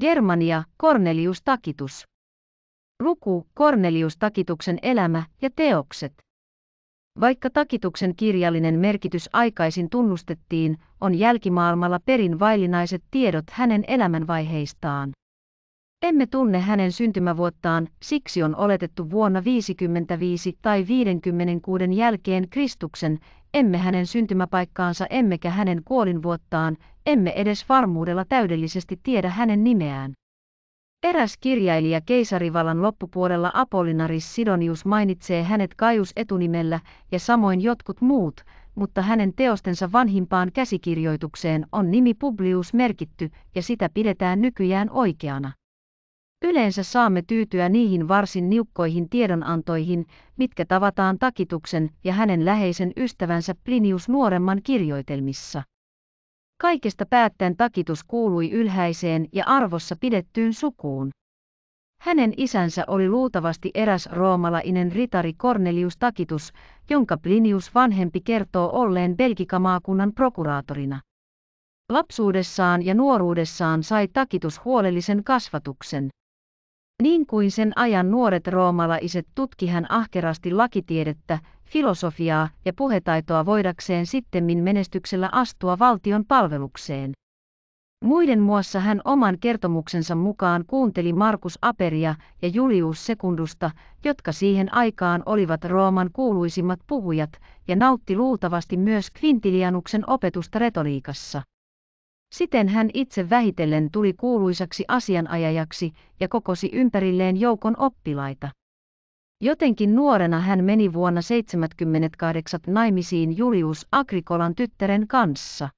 Germania, Cornelius Takitus. Luku, Cornelius Takituksen elämä ja teokset. Vaikka Takituksen kirjallinen merkitys aikaisin tunnustettiin, on jälkimaailmalla perin vaillinaiset tiedot hänen elämänvaiheistaan. Emme tunne hänen syntymävuottaan, siksi on oletettu vuonna 55 tai 56 jälkeen Kristuksen, emme hänen syntymäpaikkaansa emmekä hänen kuolinvuottaan, emme edes varmuudella täydellisesti tiedä hänen nimeään. Eräs kirjailija keisarivallan loppupuolella Apollinaris Sidonius mainitsee hänet Kaius etunimellä ja samoin jotkut muut, mutta hänen teostensa vanhimpaan käsikirjoitukseen on nimi Publius merkitty ja sitä pidetään nykyään oikeana. Yleensä saamme tyytyä niihin varsin niukkoihin tiedonantoihin, mitkä tavataan takituksen ja hänen läheisen ystävänsä Plinius nuoremman kirjoitelmissa. Kaikesta päättäen takitus kuului ylhäiseen ja arvossa pidettyyn sukuun. Hänen isänsä oli luultavasti eräs roomalainen ritari Cornelius Takitus, jonka Plinius vanhempi kertoo olleen Belgikamaakunnan prokuraatorina. Lapsuudessaan ja nuoruudessaan sai Takitus huolellisen kasvatuksen. Niin kuin sen ajan nuoret roomalaiset tutki hän ahkerasti lakitiedettä, filosofiaa ja puhetaitoa voidakseen sittemmin menestyksellä astua valtion palvelukseen. Muiden muassa hän oman kertomuksensa mukaan kuunteli Markus Aperia ja Julius Sekundusta, jotka siihen aikaan olivat Rooman kuuluisimmat puhujat, ja nautti luultavasti myös Quintilianuksen opetusta retoriikassa. Siten hän itse vähitellen tuli kuuluisaksi asianajajaksi ja kokosi ympärilleen joukon oppilaita. Jotenkin nuorena hän meni vuonna 78 naimisiin Julius Agrikolan tyttären kanssa.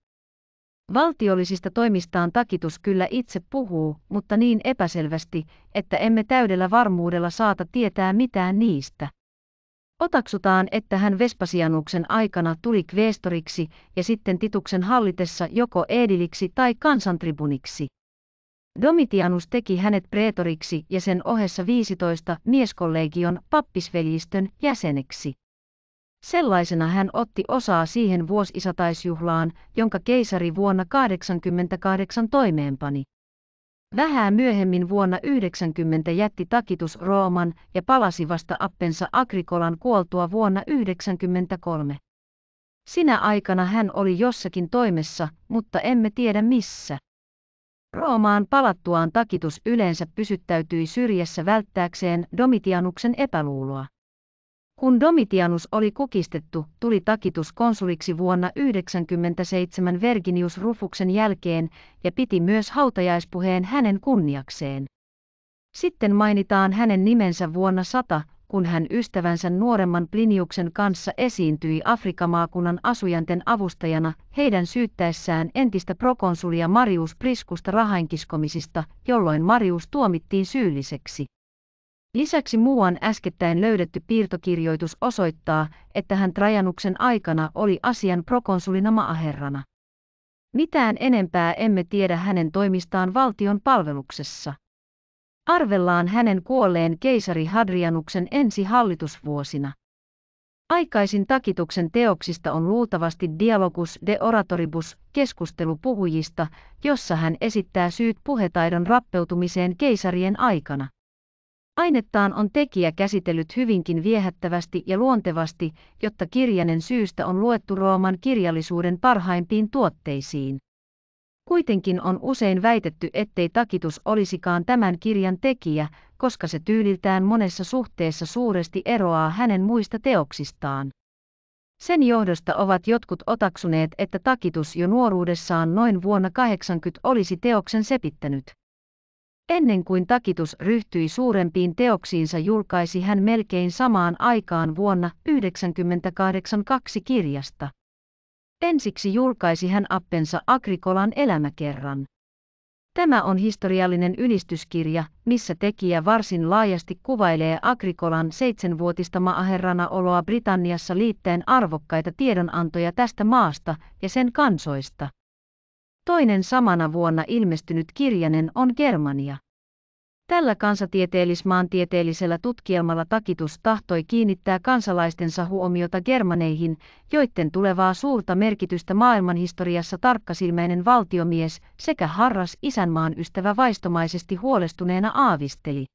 Valtiollisista toimistaan takitus kyllä itse puhuu, mutta niin epäselvästi, että emme täydellä varmuudella saata tietää mitään niistä. Otaksutaan, että hän Vespasianuksen aikana tuli kveestoriksi ja sitten Tituksen hallitessa joko ediliksi tai kansantribuniksi. Domitianus teki hänet preetoriksi ja sen ohessa 15 mieskollegion pappisveljistön jäseneksi. Sellaisena hän otti osaa siihen vuosisataisjuhlaan, jonka keisari vuonna 88 toimeenpani. Vähän myöhemmin vuonna 90 jätti Takitus Rooman ja palasi vasta appensa Agrikolan kuoltua vuonna 93. Sinä aikana hän oli jossakin toimessa, mutta emme tiedä missä. Roomaan palattuaan Takitus yleensä pysyttäytyi syrjässä välttääkseen Domitianuksen epäluuloa. Kun Domitianus oli kukistettu, tuli Takitus konsuliksi vuonna 97 Verginius Rufuksen jälkeen ja piti myös hautajaispuheen hänen kunniakseen. Sitten mainitaan hänen nimensä vuonna 100, kun hän ystävänsä nuoremman Pliniuksen kanssa esiintyi Afrikamaakunnan asujanten avustajana heidän syyttäessään entistä prokonsulia Marius Priskusta rahainkiskomisista, jolloin Marius tuomittiin syylliseksi. Lisäksi muuan äskettäin löydetty piirtokirjoitus osoittaa, että hän Trajanuksen aikana oli asian prokonsulina maaherrana. Mitään enempää emme tiedä hänen toimistaan valtion palveluksessa. Arvellaan hänen kuolleen keisari Hadrianuksen ensi hallitusvuosina. Aikaisin takituksen teoksista on luultavasti Dialogus de Oratoribus, keskustelu puhujista, jossa hän esittää syyt puhetaidon rappeutumiseen keisarien aikana. Ainettaan on tekijä käsitellyt hyvinkin viehättävästi ja luontevasti, jotta kirjanen syystä on luettu Rooman kirjallisuuden parhaimpiin tuotteisiin. Kuitenkin on usein väitetty, ettei takitus olisikaan tämän kirjan tekijä, koska se tyyliltään monessa suhteessa suuresti eroaa hänen muista teoksistaan. Sen johdosta ovat jotkut otaksuneet, että takitus jo nuoruudessaan noin vuonna 80 olisi teoksen sepittänyt. Ennen kuin Takitus ryhtyi suurempiin teoksiinsa julkaisi hän melkein samaan aikaan vuonna 1998 kaksi kirjasta. Ensiksi julkaisi hän appensa Agrikolan elämäkerran. Tämä on historiallinen ylistyskirja, missä tekijä varsin laajasti kuvailee Agrikolan seitsemänvuotista maaherrana oloa Britanniassa liitteen arvokkaita tiedonantoja tästä maasta ja sen kansoista. Toinen samana vuonna ilmestynyt kirjanen on Germania. Tällä kansatieteellismaantieteellisellä tutkielmalla takitus tahtoi kiinnittää kansalaistensa huomiota germaneihin, joiden tulevaa suurta merkitystä maailmanhistoriassa tarkkasilmäinen valtiomies sekä harras isänmaan ystävä vaistomaisesti huolestuneena aavisteli.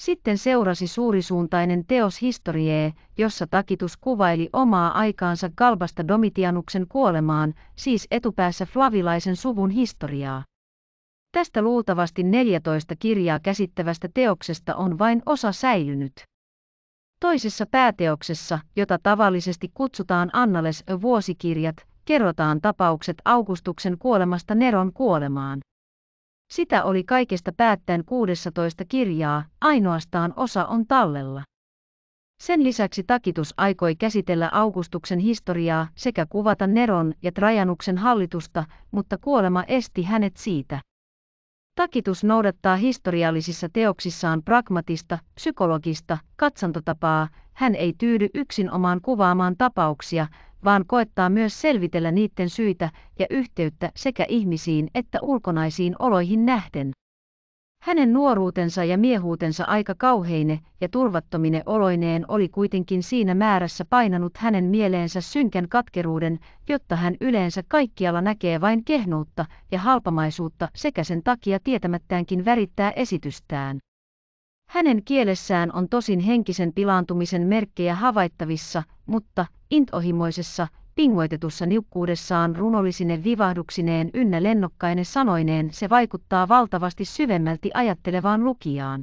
Sitten seurasi suurisuuntainen teos Historiee, jossa Takitus kuvaili omaa aikaansa Galbasta Domitianuksen kuolemaan, siis etupäässä flavilaisen suvun historiaa. Tästä luultavasti 14 kirjaa käsittävästä teoksesta on vain osa säilynyt. Toisessa pääteoksessa, jota tavallisesti kutsutaan Annales vuosikirjat, kerrotaan tapaukset Augustuksen kuolemasta Neron kuolemaan. Sitä oli kaikesta päättäen 16 kirjaa, ainoastaan osa on tallella. Sen lisäksi takitus aikoi käsitellä Augustuksen historiaa sekä kuvata Neron ja Trajanuksen hallitusta, mutta kuolema esti hänet siitä. Takitus noudattaa historiallisissa teoksissaan pragmatista, psykologista, katsantotapaa, hän ei tyydy yksin omaan kuvaamaan tapauksia, vaan koettaa myös selvitellä niiden syitä ja yhteyttä sekä ihmisiin että ulkonaisiin oloihin nähden. Hänen nuoruutensa ja miehuutensa aika kauheine ja turvattomine oloineen oli kuitenkin siinä määrässä painanut hänen mieleensä synkän katkeruuden, jotta hän yleensä kaikkialla näkee vain kehnoutta ja halpamaisuutta sekä sen takia tietämättäänkin värittää esitystään. Hänen kielessään on tosin henkisen pilaantumisen merkkejä havaittavissa, mutta intohimoisessa, pingoitetussa niukkuudessaan runollisine vivahduksineen ynnä lennokkaine sanoineen se vaikuttaa valtavasti syvemmälti ajattelevaan lukijaan.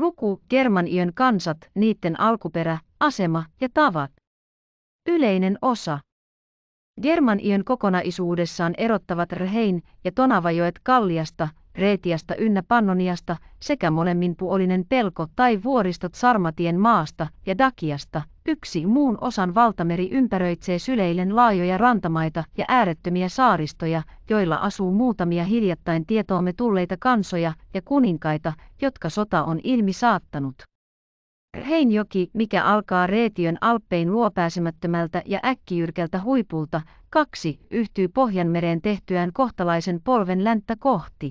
Luku, Germaniön kansat, niiden alkuperä, asema ja tavat. Yleinen osa. Germaniön kokonaisuudessaan erottavat Rhein ja Tonavajoet Kalliasta, Reetiasta ynnä Pannoniasta sekä molemmin puolinen pelko tai vuoristot Sarmatien maasta ja Dakiasta, yksi muun osan valtameri ympäröitsee syleilen laajoja rantamaita ja äärettömiä saaristoja, joilla asuu muutamia hiljattain tietoomme tulleita kansoja ja kuninkaita, jotka sota on ilmi saattanut. Heinjoki, mikä alkaa Reetiön alppein luopääsemättömältä ja äkkijyrkältä huipulta, kaksi, yhtyy Pohjanmereen tehtyään kohtalaisen polven länttä kohti.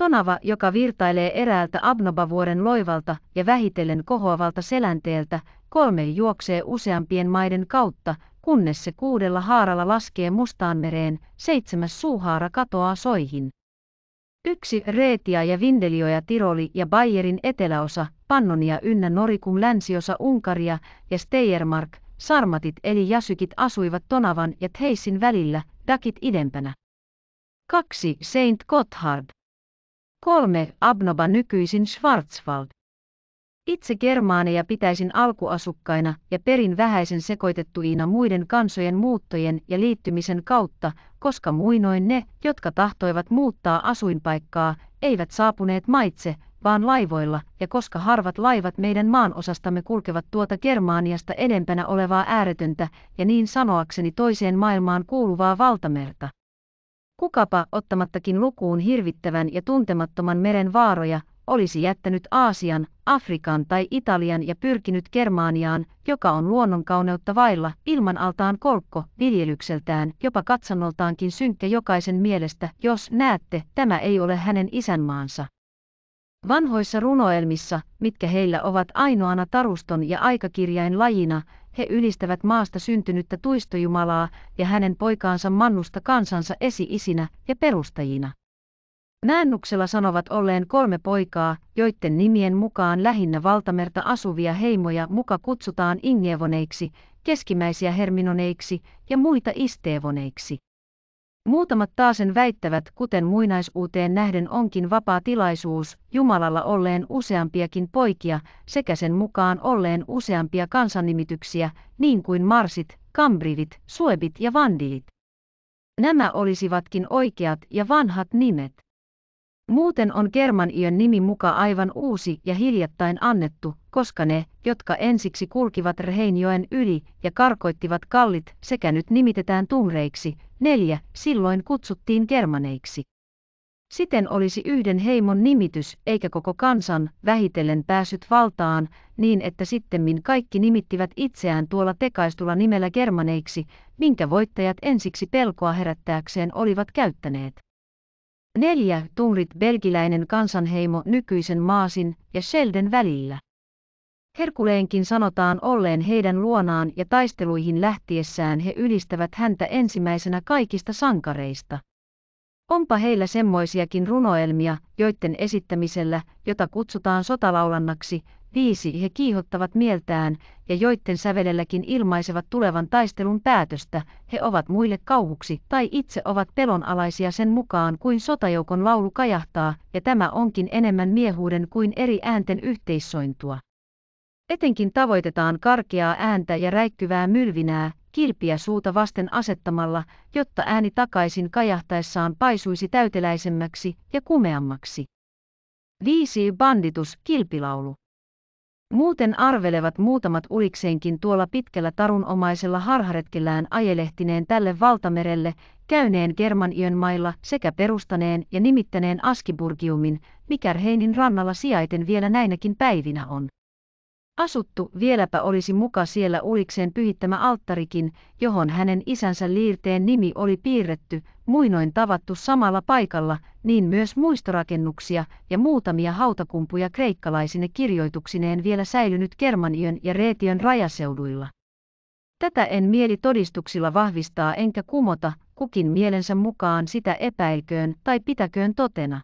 Tonava, joka virtailee eräältä Abnobavuoren loivalta ja vähitellen kohoavalta selänteeltä, kolme juoksee useampien maiden kautta, kunnes se kuudella haaralla laskee mustaan mereen, seitsemäs suuhaara katoaa soihin. Yksi Reetia ja Vindelioja Tiroli ja Bayerin eteläosa, Pannonia ynnä Norikun länsiosa Unkaria ja Steiermark, Sarmatit eli Jasykit asuivat Tonavan ja Theissin välillä, Dakit idempänä. 2. Saint Gotthard 3. Abnoba nykyisin Schwarzwald. Itse germaaneja pitäisin alkuasukkaina ja perin vähäisen sekoitettuina muiden kansojen muuttojen ja liittymisen kautta, koska muinoin ne, jotka tahtoivat muuttaa asuinpaikkaa, eivät saapuneet maitse, vaan laivoilla, ja koska harvat laivat meidän maanosastamme kulkevat tuota Germaaniasta edempänä olevaa ääretöntä ja niin sanoakseni toiseen maailmaan kuuluvaa valtamerta. Kukapa, ottamattakin lukuun hirvittävän ja tuntemattoman meren vaaroja, olisi jättänyt Aasian, Afrikan tai Italian ja pyrkinyt Germaaniaan, joka on luonnonkauneutta vailla, ilman altaan kolkko, viljelykseltään, jopa katsannoltaankin synkkä jokaisen mielestä, jos näette, tämä ei ole hänen isänmaansa. Vanhoissa runoelmissa, mitkä heillä ovat ainoana taruston ja aikakirjain lajina, he ylistävät maasta syntynyttä tuistojumalaa ja hänen poikaansa Mannusta kansansa esi-isinä ja perustajina. Näännuksella sanovat olleen kolme poikaa, joiden nimien mukaan lähinnä valtamerta asuvia heimoja muka kutsutaan Ingevoneiksi, keskimäisiä Herminoneiksi ja muita Isteevoneiksi. Muutamat taasen väittävät, kuten muinaisuuteen nähden onkin vapaa tilaisuus, Jumalalla olleen useampiakin poikia, sekä sen mukaan olleen useampia kansannimityksiä, niin kuin marsit, kambrivit, suebit ja vandiit. Nämä olisivatkin oikeat ja vanhat nimet. Muuten on Germaniön nimi muka aivan uusi ja hiljattain annettu, koska ne, jotka ensiksi kulkivat Rheinjoen yli ja karkoittivat kallit sekä nyt nimitetään tumreiksi, Neljä, silloin kutsuttiin germaneiksi. Siten olisi yhden heimon nimitys, eikä koko kansan, vähitellen päässyt valtaan, niin että sittemmin kaikki nimittivät itseään tuolla tekaistulla nimellä germaneiksi, minkä voittajat ensiksi pelkoa herättääkseen olivat käyttäneet. Neljä tunrit belgiläinen kansanheimo nykyisen Maasin ja Shelden välillä. Herkuleenkin sanotaan olleen heidän luonaan ja taisteluihin lähtiessään he ylistävät häntä ensimmäisenä kaikista sankareista. Onpa heillä semmoisiakin runoelmia, joiden esittämisellä, jota kutsutaan sotalaulannaksi, viisi he kiihottavat mieltään, ja joiden sävelelläkin ilmaisevat tulevan taistelun päätöstä, he ovat muille kauhuksi tai itse ovat pelonalaisia sen mukaan kuin sotajoukon laulu kajahtaa, ja tämä onkin enemmän miehuuden kuin eri äänten yhteissointua. Etenkin tavoitetaan karkeaa ääntä ja räikkyvää mylvinää, kirpiä suuta vasten asettamalla, jotta ääni takaisin kajahtaessaan paisuisi täyteläisemmäksi ja kumeammaksi. 5. Banditus, kilpilaulu. Muuten arvelevat muutamat ulikseenkin tuolla pitkällä tarunomaisella harharetkellään ajelehtineen tälle valtamerelle, käyneen Germanion mailla sekä perustaneen ja nimittäneen Askiburgiumin, mikä Heinin rannalla sijaiten vielä näinäkin päivinä on. Asuttu vieläpä olisi muka siellä ulikseen pyhittämä alttarikin, johon hänen isänsä liirteen nimi oli piirretty, muinoin tavattu samalla paikalla, niin myös muistorakennuksia ja muutamia hautakumpuja kreikkalaisine kirjoituksineen vielä säilynyt Kermaniön ja Reetion rajaseuduilla. Tätä en mieli todistuksilla vahvistaa enkä kumota, kukin mielensä mukaan sitä epäilköön tai pitäköön totena.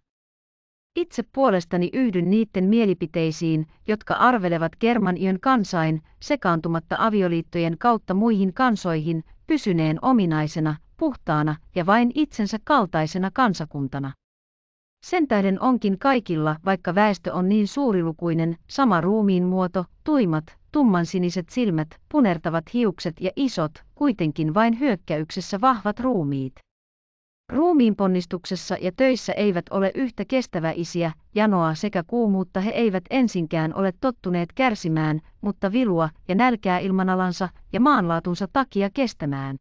Itse puolestani yhdyn niiden mielipiteisiin, jotka arvelevat Germanion kansain, sekaantumatta avioliittojen kautta muihin kansoihin, pysyneen ominaisena, puhtaana ja vain itsensä kaltaisena kansakuntana. Sen tähden onkin kaikilla, vaikka väestö on niin suurilukuinen, sama ruumiin muoto, tuimat, tummansiniset silmät, punertavat hiukset ja isot, kuitenkin vain hyökkäyksessä vahvat ruumiit. Ruumiinponnistuksessa ja töissä eivät ole yhtä kestäväisiä, janoa sekä kuumuutta he eivät ensinkään ole tottuneet kärsimään, mutta vilua ja nälkää ilmanalansa ja maanlaatunsa takia kestämään.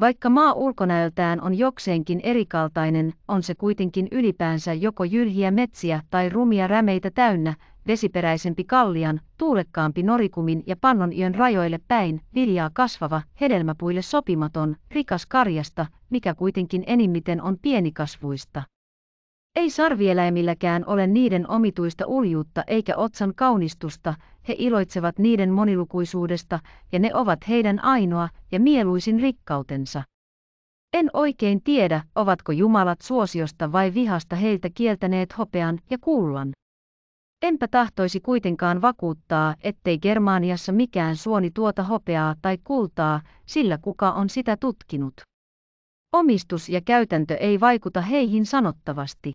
Vaikka maa ulkonäöltään on jokseenkin erikaltainen, on se kuitenkin ylipäänsä joko jylhiä metsiä tai rumia rämeitä täynnä, vesiperäisempi kallian, tuulekkaampi norikumin ja pannoniön rajoille päin, viljaa kasvava, hedelmäpuille sopimaton, rikas karjasta, mikä kuitenkin enimmiten on pienikasvuista. Ei sarvieläimilläkään ole niiden omituista uljuutta eikä otsan kaunistusta, he iloitsevat niiden monilukuisuudesta, ja ne ovat heidän ainoa ja mieluisin rikkautensa. En oikein tiedä, ovatko jumalat suosiosta vai vihasta heiltä kieltäneet hopean ja kullan. Enpä tahtoisi kuitenkaan vakuuttaa, ettei Germaniassa mikään suoni tuota hopeaa tai kultaa, sillä kuka on sitä tutkinut. Omistus ja käytäntö ei vaikuta heihin sanottavasti.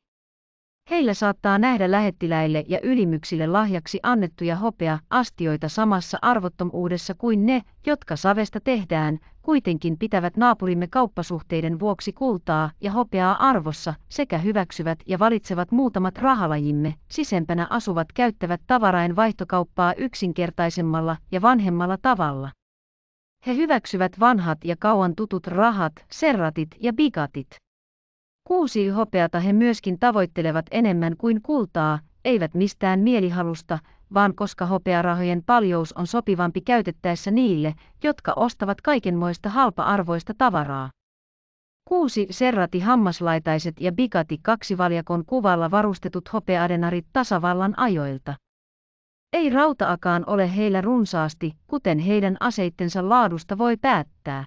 Heillä saattaa nähdä lähettiläille ja ylimyksille lahjaksi annettuja hopea-astioita samassa arvottomuudessa kuin ne, jotka savesta tehdään, kuitenkin pitävät naapurimme kauppasuhteiden vuoksi kultaa ja hopeaa arvossa sekä hyväksyvät ja valitsevat muutamat rahalajimme, sisempänä asuvat käyttävät tavarain vaihtokauppaa yksinkertaisemmalla ja vanhemmalla tavalla. He hyväksyvät vanhat ja kauan tutut rahat, serratit ja bigatit. Kuusi hopeata he myöskin tavoittelevat enemmän kuin kultaa, eivät mistään mielihalusta, vaan koska hopearahojen paljous on sopivampi käytettäessä niille, jotka ostavat kaikenmoista halpa-arvoista tavaraa. Kuusi serrati hammaslaitaiset ja bigati kaksivaljakon kuvalla varustetut hopeadenarit tasavallan ajoilta. Ei rautaakaan ole heillä runsaasti, kuten heidän aseittensa laadusta voi päättää.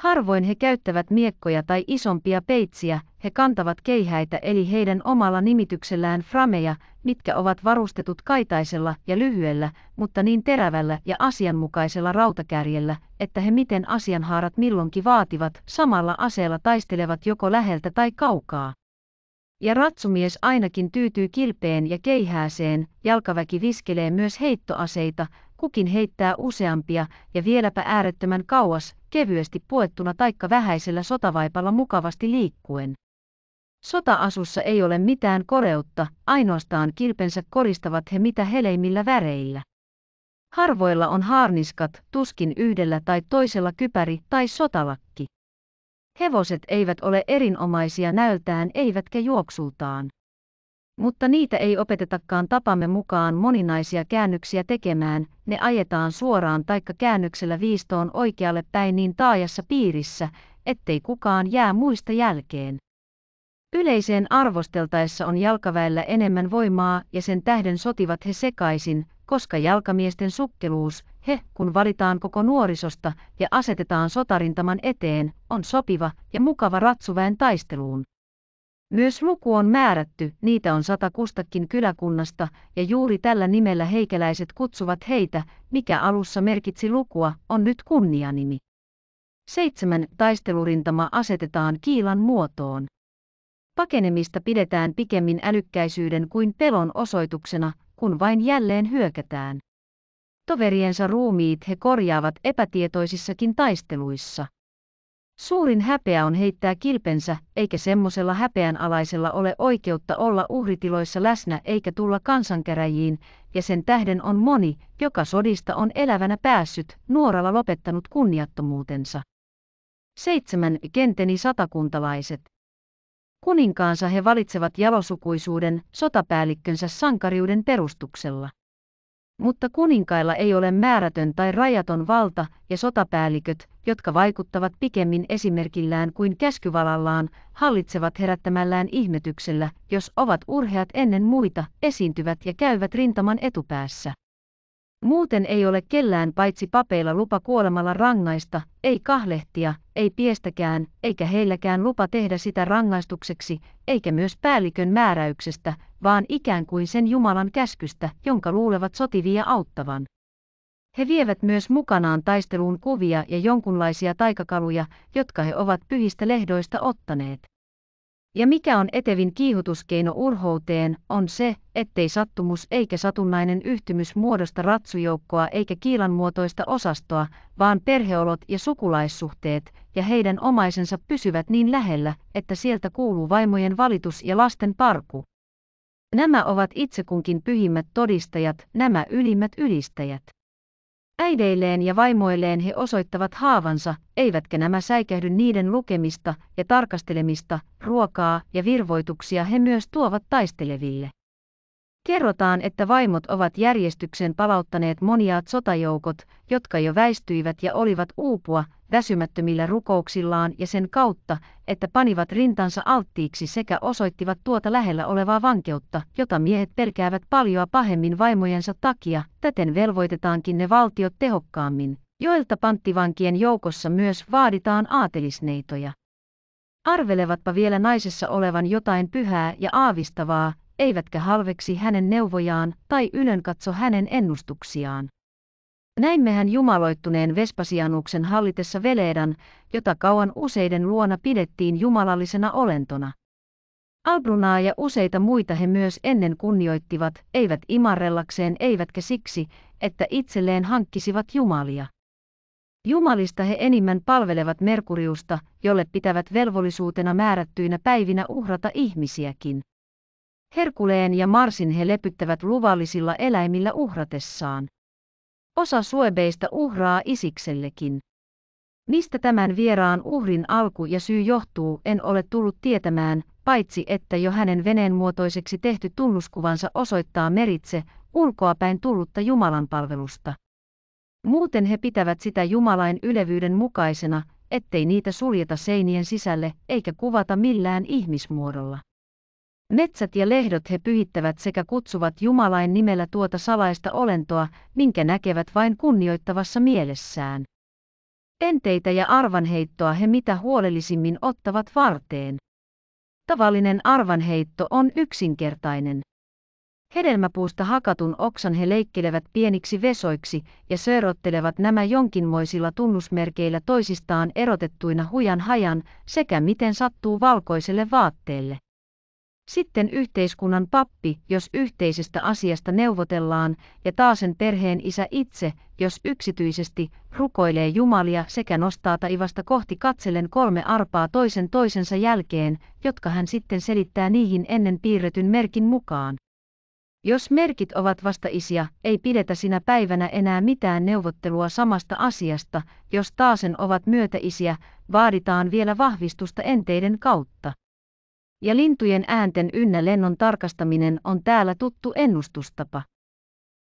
Harvoin he käyttävät miekkoja tai isompia peitsiä, he kantavat keihäitä eli heidän omalla nimityksellään frameja, mitkä ovat varustetut kaitaisella ja lyhyellä, mutta niin terävällä ja asianmukaisella rautakärjellä, että he miten asianhaarat milloinkin vaativat, samalla aseella taistelevat joko läheltä tai kaukaa. Ja ratsumies ainakin tyytyy kilpeen ja keihääseen, jalkaväki viskelee myös heittoaseita, kukin heittää useampia ja vieläpä äärettömän kauas, kevyesti puettuna taikka vähäisellä sotavaipalla mukavasti liikkuen. Sotaasussa ei ole mitään koreutta, ainoastaan kilpensä koristavat he mitä heleimmillä väreillä. Harvoilla on haarniskat, tuskin yhdellä tai toisella kypäri tai sotalakki. Hevoset eivät ole erinomaisia näöltään eivätkä juoksultaan. Mutta niitä ei opetetakaan tapamme mukaan moninaisia käännöksiä tekemään, ne ajetaan suoraan taikka käännöksellä viistoon oikealle päin niin taajassa piirissä, ettei kukaan jää muista jälkeen. Yleiseen arvosteltaessa on jalkaväellä enemmän voimaa ja sen tähden sotivat he sekaisin, koska jalkamiesten sukkeluus, he, kun valitaan koko nuorisosta ja asetetaan sotarintaman eteen, on sopiva ja mukava ratsuväen taisteluun. Myös luku on määrätty, niitä on sata kustakin kyläkunnasta, ja juuri tällä nimellä heikäläiset kutsuvat heitä, mikä alussa merkitsi lukua, on nyt kunnianimi. Seitsemän taistelurintama asetetaan kiilan muotoon. Pakenemista pidetään pikemmin älykkäisyyden kuin pelon osoituksena, kun vain jälleen hyökätään. Toveriensa ruumiit he korjaavat epätietoisissakin taisteluissa. Suurin häpeä on heittää kilpensä, eikä semmoisella häpeänalaisella ole oikeutta olla uhritiloissa läsnä eikä tulla kansankäräjiin, ja sen tähden on moni, joka sodista on elävänä päässyt, nuoralla lopettanut kunniattomuutensa. 7. Kenteni satakuntalaiset. Kuninkaansa he valitsevat jalosukuisuuden, sotapäällikkönsä sankariuden perustuksella mutta kuninkailla ei ole määrätön tai rajaton valta ja sotapäälliköt, jotka vaikuttavat pikemmin esimerkillään kuin käskyvalallaan, hallitsevat herättämällään ihmetyksellä, jos ovat urheat ennen muita, esiintyvät ja käyvät rintaman etupäässä. Muuten ei ole kellään paitsi papeilla lupa kuolemalla rangaista, ei kahlehtia, ei piestäkään, eikä heilläkään lupa tehdä sitä rangaistukseksi, eikä myös päällikön määräyksestä, vaan ikään kuin sen Jumalan käskystä, jonka luulevat sotivia auttavan. He vievät myös mukanaan taisteluun kuvia ja jonkunlaisia taikakaluja, jotka he ovat pyhistä lehdoista ottaneet. Ja mikä on etevin kiihotuskeino urhouteen, on se, ettei sattumus eikä satunnainen yhtymys muodosta ratsujoukkoa eikä kiilanmuotoista osastoa, vaan perheolot ja sukulaissuhteet ja heidän omaisensa pysyvät niin lähellä, että sieltä kuuluu vaimojen valitus ja lasten parku. Nämä ovat itsekunkin pyhimmät todistajat, nämä ylimmät ylistäjät. Äideilleen ja vaimoilleen he osoittavat haavansa, eivätkä nämä säikähdy niiden lukemista ja tarkastelemista, ruokaa ja virvoituksia he myös tuovat taisteleville. Kerrotaan, että vaimot ovat järjestyksen palauttaneet moniaat sotajoukot, jotka jo väistyivät ja olivat uupua väsymättömillä rukouksillaan ja sen kautta, että panivat rintansa alttiiksi sekä osoittivat tuota lähellä olevaa vankeutta, jota miehet pelkäävät paljoa pahemmin vaimojensa takia, täten velvoitetaankin ne valtiot tehokkaammin, joilta panttivankien joukossa myös vaaditaan aatelisneitoja. Arvelevatpa vielä naisessa olevan jotain pyhää ja aavistavaa, eivätkä halveksi hänen neuvojaan tai katso hänen ennustuksiaan. Näimmehän jumaloittuneen Vespasianuksen hallitessa Veleedan, jota kauan useiden luona pidettiin jumalallisena olentona. Albrunaa ja useita muita he myös ennen kunnioittivat, eivät imarrellakseen eivätkä siksi, että itselleen hankkisivat jumalia. Jumalista he enimmän palvelevat Merkuriusta, jolle pitävät velvollisuutena määrättyinä päivinä uhrata ihmisiäkin. Herkuleen ja Marsin he lepyttävät luvallisilla eläimillä uhratessaan. Osa suebeista uhraa isiksellekin. Mistä tämän vieraan uhrin alku ja syy johtuu, en ole tullut tietämään, paitsi että jo hänen veneen muotoiseksi tehty tunnuskuvansa osoittaa meritse ulkoapäin tullutta Jumalan palvelusta. Muuten he pitävät sitä Jumalain ylevyyden mukaisena, ettei niitä suljeta seinien sisälle eikä kuvata millään ihmismuodolla. Metsät ja lehdot he pyhittävät sekä kutsuvat Jumalain nimellä tuota salaista olentoa, minkä näkevät vain kunnioittavassa mielessään. Enteitä ja arvanheittoa he mitä huolellisimmin ottavat varteen. Tavallinen arvanheitto on yksinkertainen. Hedelmäpuusta hakatun oksan he leikkelevät pieniksi vesoiksi ja söörottelevat nämä jonkinmoisilla tunnusmerkeillä toisistaan erotettuina hujan hajan sekä miten sattuu valkoiselle vaatteelle. Sitten yhteiskunnan pappi, jos yhteisestä asiasta neuvotellaan, ja taasen perheen isä itse, jos yksityisesti, rukoilee Jumalia sekä nostaa taivasta kohti katsellen kolme arpaa toisen toisensa jälkeen, jotka hän sitten selittää niihin ennen piirretyn merkin mukaan. Jos merkit ovat vastaisia, ei pidetä sinä päivänä enää mitään neuvottelua samasta asiasta, jos taasen ovat myötäisiä, vaaditaan vielä vahvistusta enteiden kautta ja lintujen äänten ynnä lennon tarkastaminen on täällä tuttu ennustustapa.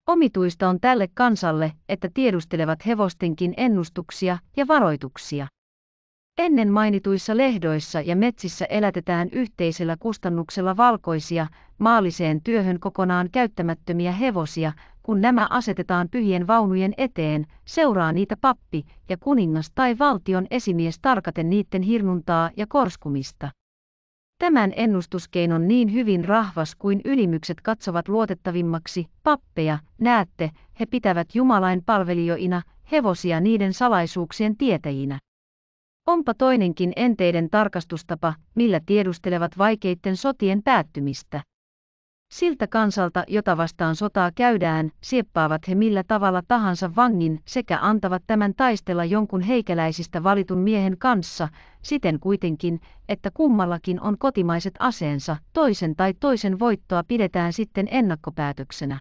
Omituista on tälle kansalle, että tiedustelevat hevostenkin ennustuksia ja varoituksia. Ennen mainituissa lehdoissa ja metsissä elätetään yhteisellä kustannuksella valkoisia, maaliseen työhön kokonaan käyttämättömiä hevosia, kun nämä asetetaan pyhien vaunujen eteen, seuraa niitä pappi ja kuningas tai valtion esimies tarkaten niiden hirnuntaa ja korskumista. Tämän ennustuskeinon niin hyvin rahvas kuin ylimykset katsovat luotettavimmaksi, pappeja, näette, he pitävät Jumalain palvelijoina, hevosia niiden salaisuuksien tietäjinä. Onpa toinenkin enteiden tarkastustapa, millä tiedustelevat vaikeitten sotien päättymistä. Siltä kansalta, jota vastaan sotaa käydään, sieppaavat he millä tavalla tahansa vangin sekä antavat tämän taistella jonkun heikäläisistä valitun miehen kanssa, siten kuitenkin, että kummallakin on kotimaiset aseensa, toisen tai toisen voittoa pidetään sitten ennakkopäätöksenä.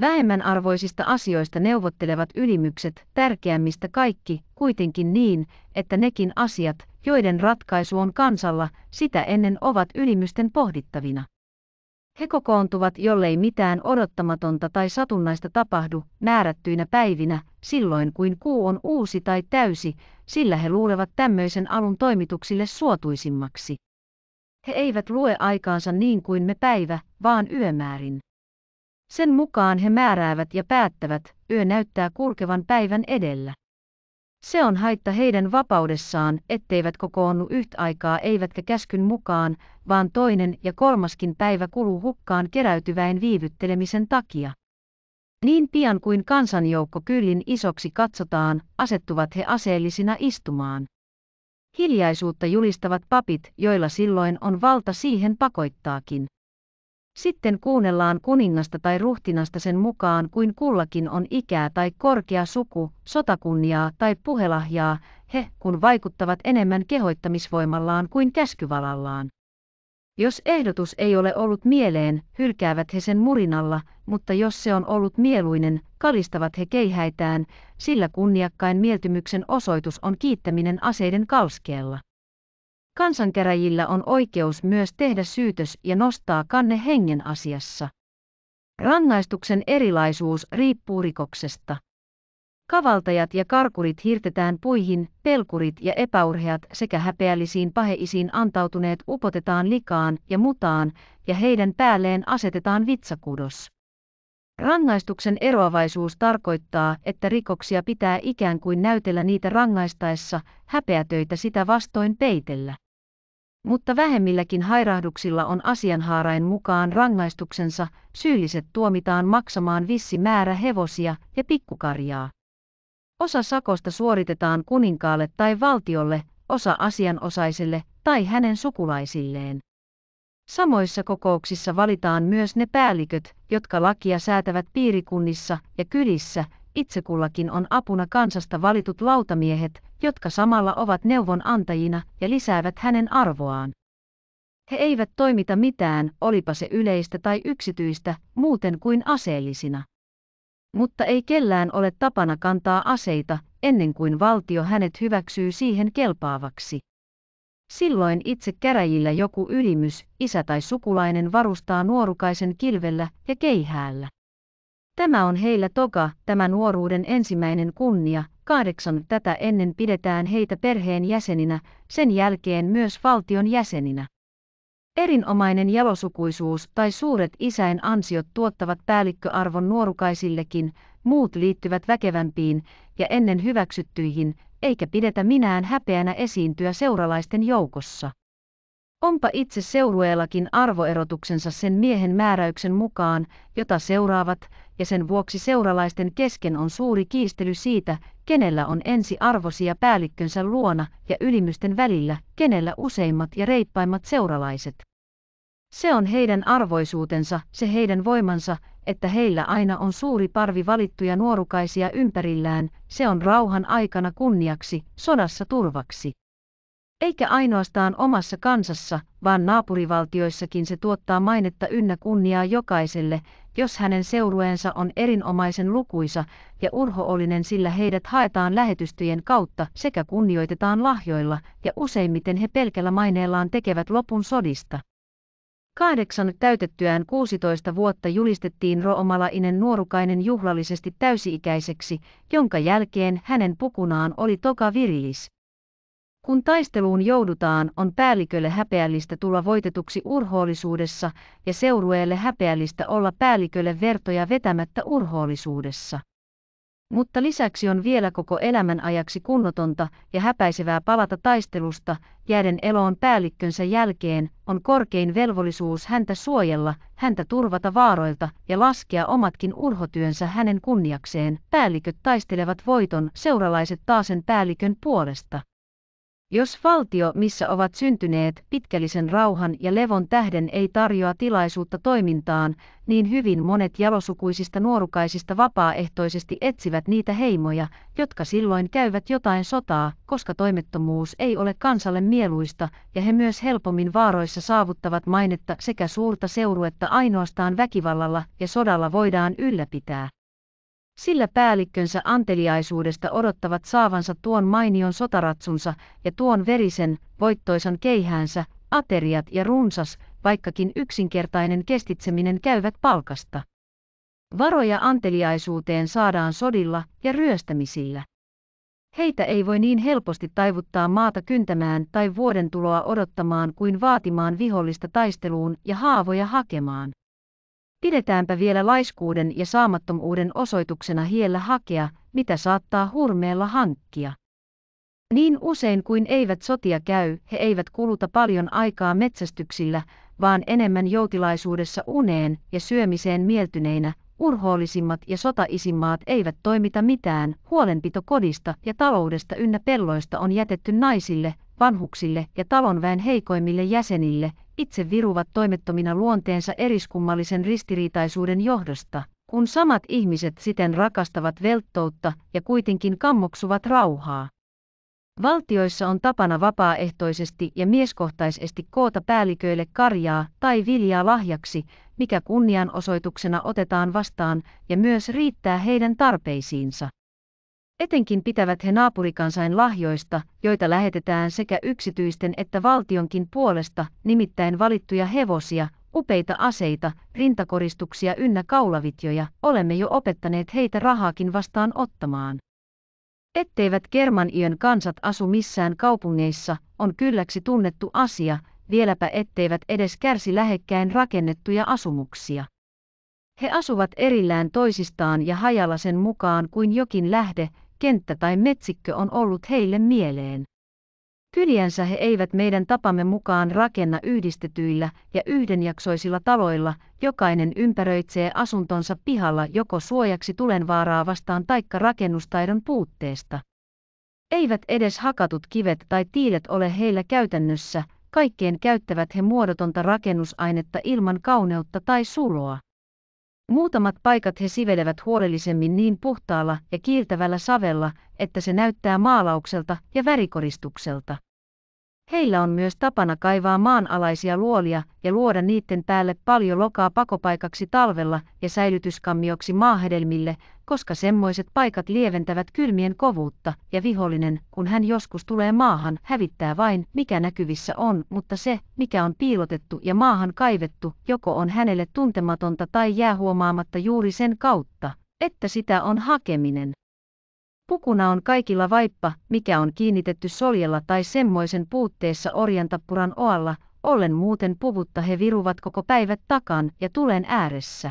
Vähemmän arvoisista asioista neuvottelevat ylimykset, tärkeämmistä kaikki, kuitenkin niin, että nekin asiat, joiden ratkaisu on kansalla, sitä ennen ovat ylimysten pohdittavina. He kokoontuvat, jollei mitään odottamatonta tai satunnaista tapahdu, määrättyinä päivinä, silloin kuin kuu on uusi tai täysi, sillä he luulevat tämmöisen alun toimituksille suotuisimmaksi. He eivät lue aikaansa niin kuin me päivä, vaan yömäärin. Sen mukaan he määräävät ja päättävät, yö näyttää kulkevan päivän edellä. Se on haitta heidän vapaudessaan, etteivät kokoonnu yhtä aikaa eivätkä käskyn mukaan, vaan toinen ja kolmaskin päivä kuluu hukkaan keräytyväen viivyttelemisen takia. Niin pian kuin kansanjoukko kyllin isoksi katsotaan, asettuvat he aseellisina istumaan. Hiljaisuutta julistavat papit, joilla silloin on valta siihen pakoittaakin. Sitten kuunnellaan kuningasta tai ruhtinasta sen mukaan kuin kullakin on ikää tai korkea suku, sotakunniaa tai puhelahjaa, he kun vaikuttavat enemmän kehoittamisvoimallaan kuin käskyvalallaan. Jos ehdotus ei ole ollut mieleen, hylkäävät he sen murinalla, mutta jos se on ollut mieluinen, kalistavat he keihäitään, sillä kunniakkain mieltymyksen osoitus on kiittäminen aseiden kalskeella. Kansankeräjillä on oikeus myös tehdä syytös ja nostaa kanne hengen asiassa. Rangaistuksen erilaisuus riippuu rikoksesta. Kavaltajat ja karkurit hirtetään puihin, pelkurit ja epäurheat sekä häpeällisiin paheisiin antautuneet upotetaan likaan ja mutaan, ja heidän päälleen asetetaan vitsakudos. Rangaistuksen eroavaisuus tarkoittaa, että rikoksia pitää ikään kuin näytellä niitä rangaistaessa, häpeätöitä sitä vastoin peitellä mutta vähemmilläkin hairahduksilla on asianhaarain mukaan rangaistuksensa, syylliset tuomitaan maksamaan vissi määrä hevosia ja pikkukarjaa. Osa sakosta suoritetaan kuninkaalle tai valtiolle, osa asianosaiselle tai hänen sukulaisilleen. Samoissa kokouksissa valitaan myös ne päälliköt, jotka lakia säätävät piirikunnissa ja kylissä, itse kullakin on apuna kansasta valitut lautamiehet, jotka samalla ovat neuvonantajina ja lisäävät hänen arvoaan. He eivät toimita mitään, olipa se yleistä tai yksityistä, muuten kuin aseellisina. Mutta ei kellään ole tapana kantaa aseita, ennen kuin valtio hänet hyväksyy siihen kelpaavaksi. Silloin itse käräjillä joku ylimys, isä tai sukulainen varustaa nuorukaisen kilvellä ja keihäällä. Tämä on heillä toka, tämä nuoruuden ensimmäinen kunnia, Kahdeksan tätä ennen pidetään heitä perheen jäseninä, sen jälkeen myös valtion jäseninä. Erinomainen jalosukuisuus tai suuret isäin ansiot tuottavat päällikköarvon nuorukaisillekin, muut liittyvät väkevämpiin ja ennen hyväksyttyihin, eikä pidetä minään häpeänä esiintyä seuralaisten joukossa. Onpa itse seurueellakin arvoerotuksensa sen miehen määräyksen mukaan, jota seuraavat, ja sen vuoksi seuralaisten kesken on suuri kiistely siitä, kenellä on ensi arvosia päällikkönsä luona ja ylimysten välillä, kenellä useimmat ja reippaimmat seuralaiset. Se on heidän arvoisuutensa, se heidän voimansa, että heillä aina on suuri parvi valittuja nuorukaisia ympärillään, se on rauhan aikana kunniaksi, sodassa turvaksi. Eikä ainoastaan omassa kansassa, vaan naapurivaltioissakin se tuottaa mainetta ynnä kunniaa jokaiselle, jos hänen seurueensa on erinomaisen lukuisa ja urhoollinen sillä heidät haetaan lähetystyjen kautta sekä kunnioitetaan lahjoilla ja useimmiten he pelkällä maineellaan tekevät lopun sodista. Kahdeksan täytettyään 16 vuotta julistettiin roomalainen nuorukainen juhlallisesti täysi-ikäiseksi, jonka jälkeen hänen pukunaan oli toka virilis. Kun taisteluun joudutaan, on päällikölle häpeällistä tulla voitetuksi urhoollisuudessa ja seurueelle häpeällistä olla päällikölle vertoja vetämättä urhoollisuudessa. Mutta lisäksi on vielä koko elämän ajaksi kunnotonta ja häpäisevää palata taistelusta, jääden eloon päällikkönsä jälkeen, on korkein velvollisuus häntä suojella, häntä turvata vaaroilta ja laskea omatkin urhotyönsä hänen kunniakseen. Päälliköt taistelevat voiton, seuralaiset taasen päällikön puolesta. Jos valtio, missä ovat syntyneet, pitkällisen rauhan ja levon tähden ei tarjoa tilaisuutta toimintaan, niin hyvin monet jalosukuisista nuorukaisista vapaaehtoisesti etsivät niitä heimoja, jotka silloin käyvät jotain sotaa, koska toimettomuus ei ole kansalle mieluista, ja he myös helpommin vaaroissa saavuttavat mainetta sekä suurta seuruetta ainoastaan väkivallalla ja sodalla voidaan ylläpitää sillä päällikkönsä anteliaisuudesta odottavat saavansa tuon mainion sotaratsunsa ja tuon verisen, voittoisan keihäänsä, ateriat ja runsas, vaikkakin yksinkertainen kestitseminen käyvät palkasta. Varoja anteliaisuuteen saadaan sodilla ja ryöstämisillä. Heitä ei voi niin helposti taivuttaa maata kyntämään tai vuoden tuloa odottamaan kuin vaatimaan vihollista taisteluun ja haavoja hakemaan. Pidetäänpä vielä laiskuuden ja saamattomuuden osoituksena hiellä hakea, mitä saattaa hurmeella hankkia. Niin usein kuin eivät sotia käy, he eivät kuluta paljon aikaa metsästyksillä, vaan enemmän joutilaisuudessa uneen ja syömiseen mieltyneinä, urhoollisimmat ja sotaisimmaat eivät toimita mitään, huolenpito kodista ja taloudesta ynnä pelloista on jätetty naisille, vanhuksille ja talonväen heikoimmille jäsenille, itse viruvat toimettomina luonteensa eriskummallisen ristiriitaisuuden johdosta, kun samat ihmiset siten rakastavat velttoutta ja kuitenkin kammoksuvat rauhaa. Valtioissa on tapana vapaaehtoisesti ja mieskohtaisesti koota päälliköille karjaa tai viljaa lahjaksi, mikä kunnianosoituksena otetaan vastaan ja myös riittää heidän tarpeisiinsa. Etenkin pitävät he naapurikansain lahjoista, joita lähetetään sekä yksityisten että valtionkin puolesta, nimittäin valittuja hevosia, upeita aseita, rintakoristuksia ynnä kaulavitjoja, olemme jo opettaneet heitä rahaakin vastaan ottamaan. Etteivät Germaniön kansat asu missään kaupungeissa, on kylläksi tunnettu asia, vieläpä etteivät edes kärsi lähekkäin rakennettuja asumuksia. He asuvat erillään toisistaan ja hajalla sen mukaan kuin jokin lähde, kenttä tai metsikkö on ollut heille mieleen. Kyliänsä he eivät meidän tapamme mukaan rakenna yhdistetyillä ja yhdenjaksoisilla taloilla, jokainen ympäröitsee asuntonsa pihalla joko suojaksi tulenvaaraa vastaan taikka rakennustaidon puutteesta. Eivät edes hakatut kivet tai tiilet ole heillä käytännössä, kaikkeen käyttävät he muodotonta rakennusainetta ilman kauneutta tai suloa. Muutamat paikat he sivelevät huolellisemmin niin puhtaalla ja kiiltävällä savella, että se näyttää maalaukselta ja värikoristukselta. Heillä on myös tapana kaivaa maanalaisia luolia ja luoda niiden päälle paljon lokaa pakopaikaksi talvella ja säilytyskammioksi maahedelmille, koska semmoiset paikat lieventävät kylmien kovuutta, ja vihollinen, kun hän joskus tulee maahan, hävittää vain, mikä näkyvissä on, mutta se, mikä on piilotettu ja maahan kaivettu, joko on hänelle tuntematonta tai jää huomaamatta juuri sen kautta, että sitä on hakeminen. Pukuna on kaikilla vaippa, mikä on kiinnitetty soljella tai semmoisen puutteessa orjantappuran oalla, ollen muuten puvutta he viruvat koko päivät takan ja tulen ääressä.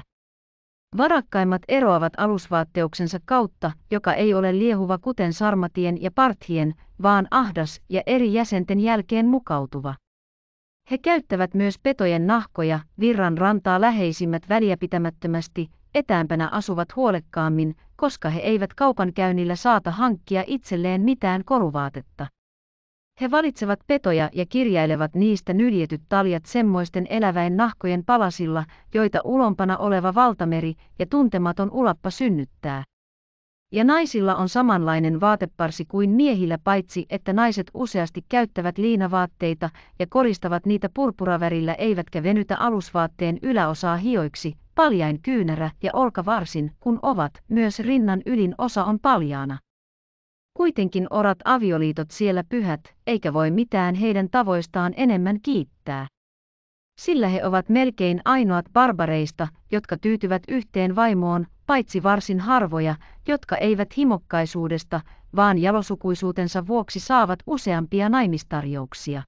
Varakkaimmat eroavat alusvaatteuksensa kautta, joka ei ole liehuva kuten sarmatien ja parthien, vaan ahdas ja eri jäsenten jälkeen mukautuva. He käyttävät myös petojen nahkoja, virran rantaa läheisimmät väliäpitämättömästi, etäämpänä asuvat huolekkaammin, koska he eivät kaupankäynnillä saata hankkia itselleen mitään koruvaatetta. He valitsevat petoja ja kirjailevat niistä nyljetyt taljat semmoisten eläväen nahkojen palasilla, joita ulompana oleva valtameri ja tuntematon ulappa synnyttää. Ja naisilla on samanlainen vaateparsi kuin miehillä paitsi, että naiset useasti käyttävät liinavaatteita ja koristavat niitä purpuravärillä eivätkä venytä alusvaatteen yläosaa hioiksi, paljain kyynärä ja olkavarsin, kun ovat, myös rinnan ylin osa on paljaana. Kuitenkin orat avioliitot siellä pyhät, eikä voi mitään heidän tavoistaan enemmän kiittää. Sillä he ovat melkein ainoat barbareista, jotka tyytyvät yhteen vaimoon, paitsi varsin harvoja, jotka eivät himokkaisuudesta, vaan jalosukuisuutensa vuoksi saavat useampia naimistarjouksia.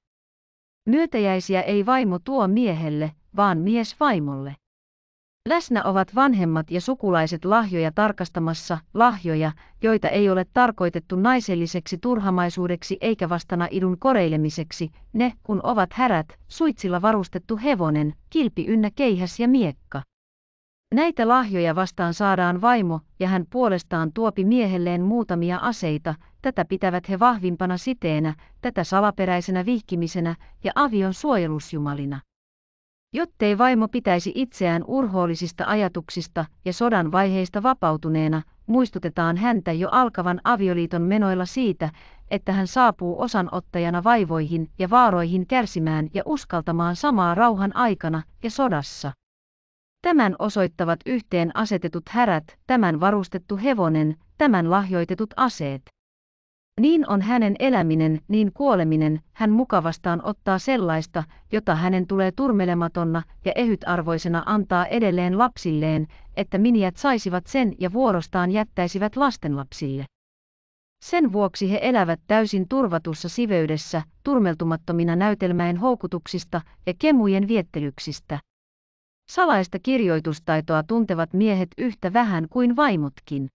Myötäjäisiä ei vaimo tuo miehelle, vaan mies vaimolle. Läsnä ovat vanhemmat ja sukulaiset lahjoja tarkastamassa, lahjoja, joita ei ole tarkoitettu naiselliseksi turhamaisuudeksi eikä vastana idun koreilemiseksi, ne kun ovat härät, suitsilla varustettu hevonen, kilpi ynnä keihäs ja miekka. Näitä lahjoja vastaan saadaan vaimo, ja hän puolestaan tuopi miehelleen muutamia aseita, tätä pitävät he vahvimpana siteenä, tätä salaperäisenä vihkimisenä ja avion suojelusjumalina. Jottei vaimo pitäisi itseään urhoollisista ajatuksista ja sodan vaiheista vapautuneena, muistutetaan häntä jo alkavan avioliiton menoilla siitä, että hän saapuu osanottajana vaivoihin ja vaaroihin kärsimään ja uskaltamaan samaa rauhan aikana ja sodassa. Tämän osoittavat yhteen asetetut härät, tämän varustettu hevonen, tämän lahjoitetut aseet. Niin on hänen eläminen, niin kuoleminen, hän mukavastaan ottaa sellaista, jota hänen tulee turmelematonna ja ehytarvoisena antaa edelleen lapsilleen, että miniät saisivat sen ja vuorostaan jättäisivät lastenlapsille. Sen vuoksi he elävät täysin turvatussa siveydessä, turmeltumattomina näytelmäen houkutuksista ja kemujen viettelyksistä. Salaista kirjoitustaitoa tuntevat miehet yhtä vähän kuin vaimotkin.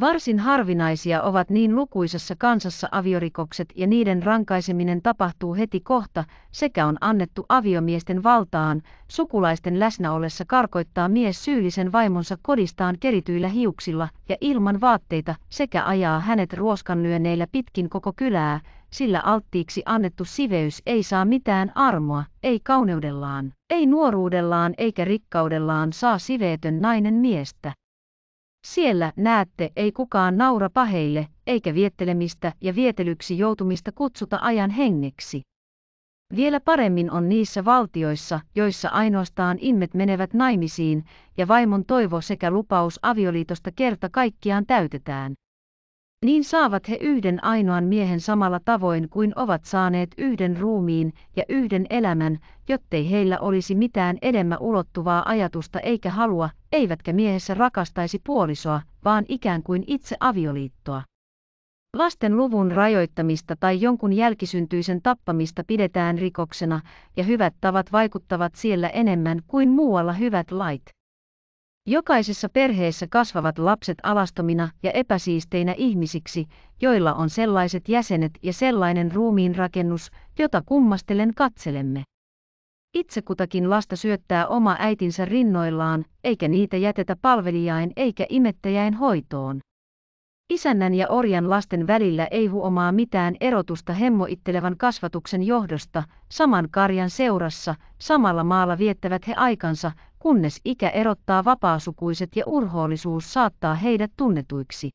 Varsin harvinaisia ovat niin lukuisassa kansassa aviorikokset ja niiden rankaiseminen tapahtuu heti kohta sekä on annettu aviomiesten valtaan sukulaisten läsnä ollessa karkoittaa mies syyllisen vaimonsa kodistaan kerityillä hiuksilla ja ilman vaatteita sekä ajaa hänet ruoskanlyönneillä pitkin koko kylää, sillä alttiiksi annettu siveys ei saa mitään armoa, ei kauneudellaan, ei nuoruudellaan eikä rikkaudellaan saa siveetön nainen miestä. Siellä, näette, ei kukaan naura paheille, eikä viettelemistä ja vietelyksi joutumista kutsuta ajan hengeksi. Vielä paremmin on niissä valtioissa, joissa ainoastaan immet menevät naimisiin, ja vaimon toivo sekä lupaus avioliitosta kerta kaikkiaan täytetään. Niin saavat he yhden ainoan miehen samalla tavoin kuin ovat saaneet yhden ruumiin ja yhden elämän, jottei heillä olisi mitään edemmä ulottuvaa ajatusta eikä halua, eivätkä miehessä rakastaisi puolisoa, vaan ikään kuin itse avioliittoa. Lasten luvun rajoittamista tai jonkun jälkisyntyisen tappamista pidetään rikoksena, ja hyvät tavat vaikuttavat siellä enemmän kuin muualla hyvät lait. Jokaisessa perheessä kasvavat lapset alastomina ja epäsiisteinä ihmisiksi, joilla on sellaiset jäsenet ja sellainen ruumiinrakennus, jota kummastellen katselemme. Itse kutakin lasta syöttää oma äitinsä rinnoillaan, eikä niitä jätetä palvelijain eikä imettäjäin hoitoon. Isännän ja orjan lasten välillä ei huomaa mitään erotusta hemmoittelevan kasvatuksen johdosta, saman karjan seurassa, samalla maalla viettävät he aikansa, kunnes ikä erottaa vapaasukuiset ja urhoollisuus saattaa heidät tunnetuiksi.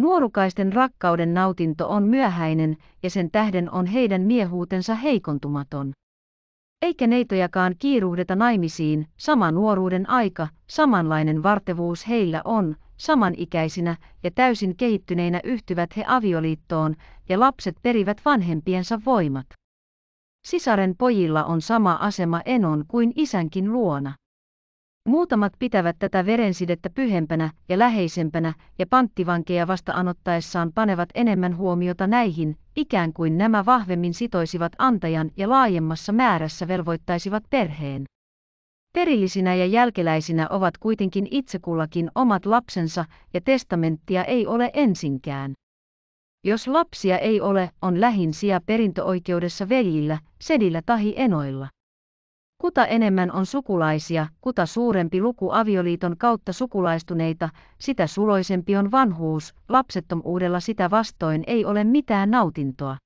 Nuorukaisten rakkauden nautinto on myöhäinen ja sen tähden on heidän miehuutensa heikontumaton. Eikä neitojakaan kiiruhdeta naimisiin, sama nuoruuden aika, samanlainen vartevuus heillä on, samanikäisinä ja täysin kehittyneinä yhtyvät he avioliittoon ja lapset perivät vanhempiensa voimat. Sisaren pojilla on sama asema enon kuin isänkin luona. Muutamat pitävät tätä verensidettä pyhempänä ja läheisempänä, ja panttivankeja vasta anottaessaan panevat enemmän huomiota näihin, ikään kuin nämä vahvemmin sitoisivat antajan ja laajemmassa määrässä velvoittaisivat perheen. Perillisinä ja jälkeläisinä ovat kuitenkin itsekullakin omat lapsensa, ja testamenttia ei ole ensinkään. Jos lapsia ei ole, on lähin sija perintöoikeudessa veljillä, sedillä tahi enoilla. Kuta enemmän on sukulaisia, kuta suurempi luku avioliiton kautta sukulaistuneita, sitä suloisempi on vanhuus, lapsettomuudella sitä vastoin ei ole mitään nautintoa.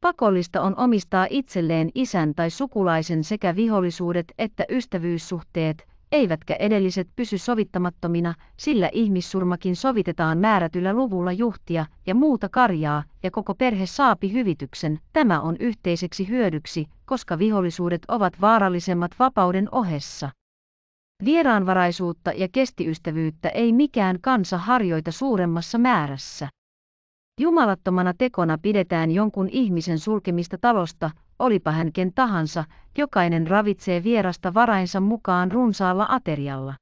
Pakollista on omistaa itselleen isän tai sukulaisen sekä vihollisuudet että ystävyyssuhteet, eivätkä edelliset pysy sovittamattomina, sillä ihmissurmakin sovitetaan määrätyllä luvulla juhtia ja muuta karjaa, ja koko perhe saapi hyvityksen. Tämä on yhteiseksi hyödyksi, koska vihollisuudet ovat vaarallisemmat vapauden ohessa. Vieraanvaraisuutta ja kestiystävyyttä ei mikään kansa harjoita suuremmassa määrässä. Jumalattomana tekona pidetään jonkun ihmisen sulkemista talosta, olipa hän ken tahansa, jokainen ravitsee vierasta varainsa mukaan runsaalla aterialla.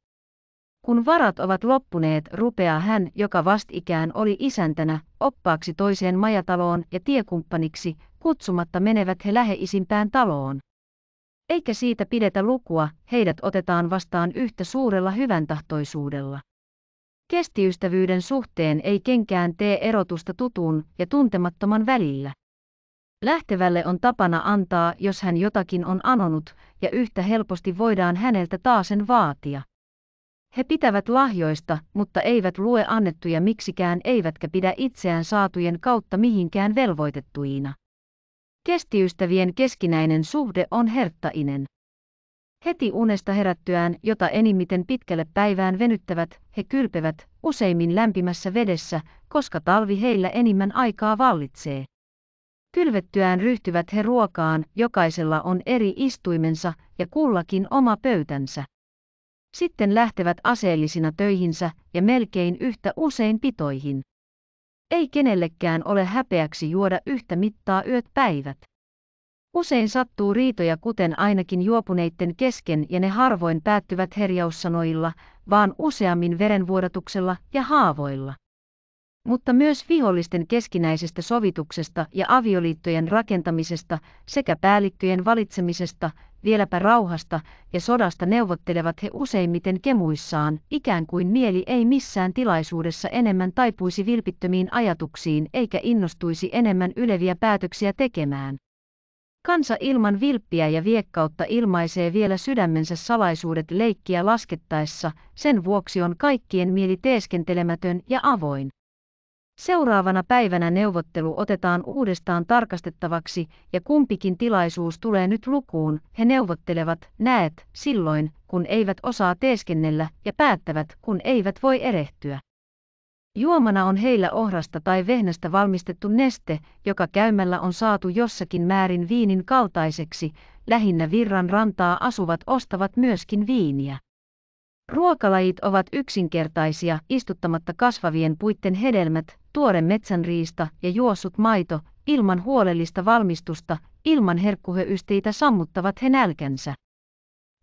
Kun varat ovat loppuneet, rupeaa hän, joka vastikään oli isäntänä, oppaaksi toiseen majataloon ja tiekumppaniksi, kutsumatta menevät he läheisimpään taloon. Eikä siitä pidetä lukua, heidät otetaan vastaan yhtä suurella hyväntahtoisuudella. Kestiystävyyden suhteen ei kenkään tee erotusta tutun ja tuntemattoman välillä. Lähtevälle on tapana antaa, jos hän jotakin on anonut, ja yhtä helposti voidaan häneltä taasen vaatia. He pitävät lahjoista, mutta eivät lue annettuja miksikään eivätkä pidä itseään saatujen kautta mihinkään velvoitettuina. Kestiystävien keskinäinen suhde on herttainen. Heti unesta herättyään, jota enimmiten pitkälle päivään venyttävät, he kylpevät, useimmin lämpimässä vedessä, koska talvi heillä enimmän aikaa vallitsee. Kylvettyään ryhtyvät he ruokaan, jokaisella on eri istuimensa ja kullakin oma pöytänsä. Sitten lähtevät aseellisina töihinsä ja melkein yhtä usein pitoihin. Ei kenellekään ole häpeäksi juoda yhtä mittaa yöt päivät. Usein sattuu riitoja kuten ainakin juopuneitten kesken ja ne harvoin päättyvät herjaussanoilla, vaan useammin verenvuodatuksella ja haavoilla. Mutta myös vihollisten keskinäisestä sovituksesta ja avioliittojen rakentamisesta sekä päällikköjen valitsemisesta, vieläpä rauhasta ja sodasta neuvottelevat he useimmiten kemuissaan, ikään kuin mieli ei missään tilaisuudessa enemmän taipuisi vilpittömiin ajatuksiin eikä innostuisi enemmän yleviä päätöksiä tekemään. Kansa ilman vilppiä ja viekkautta ilmaisee vielä sydämensä salaisuudet leikkiä laskettaessa, sen vuoksi on kaikkien mieli teeskentelemätön ja avoin. Seuraavana päivänä neuvottelu otetaan uudestaan tarkastettavaksi ja kumpikin tilaisuus tulee nyt lukuun. He neuvottelevat, näet, silloin, kun eivät osaa teeskennellä ja päättävät, kun eivät voi erehtyä. Juomana on heillä ohrasta tai vehnästä valmistettu neste, joka käymällä on saatu jossakin määrin viinin kaltaiseksi, lähinnä virran rantaa asuvat ostavat myöskin viiniä. Ruokalajit ovat yksinkertaisia, istuttamatta kasvavien puitten hedelmät, tuore metsänriista ja juossut maito, ilman huolellista valmistusta, ilman herkkuhöysteitä sammuttavat he nälkänsä.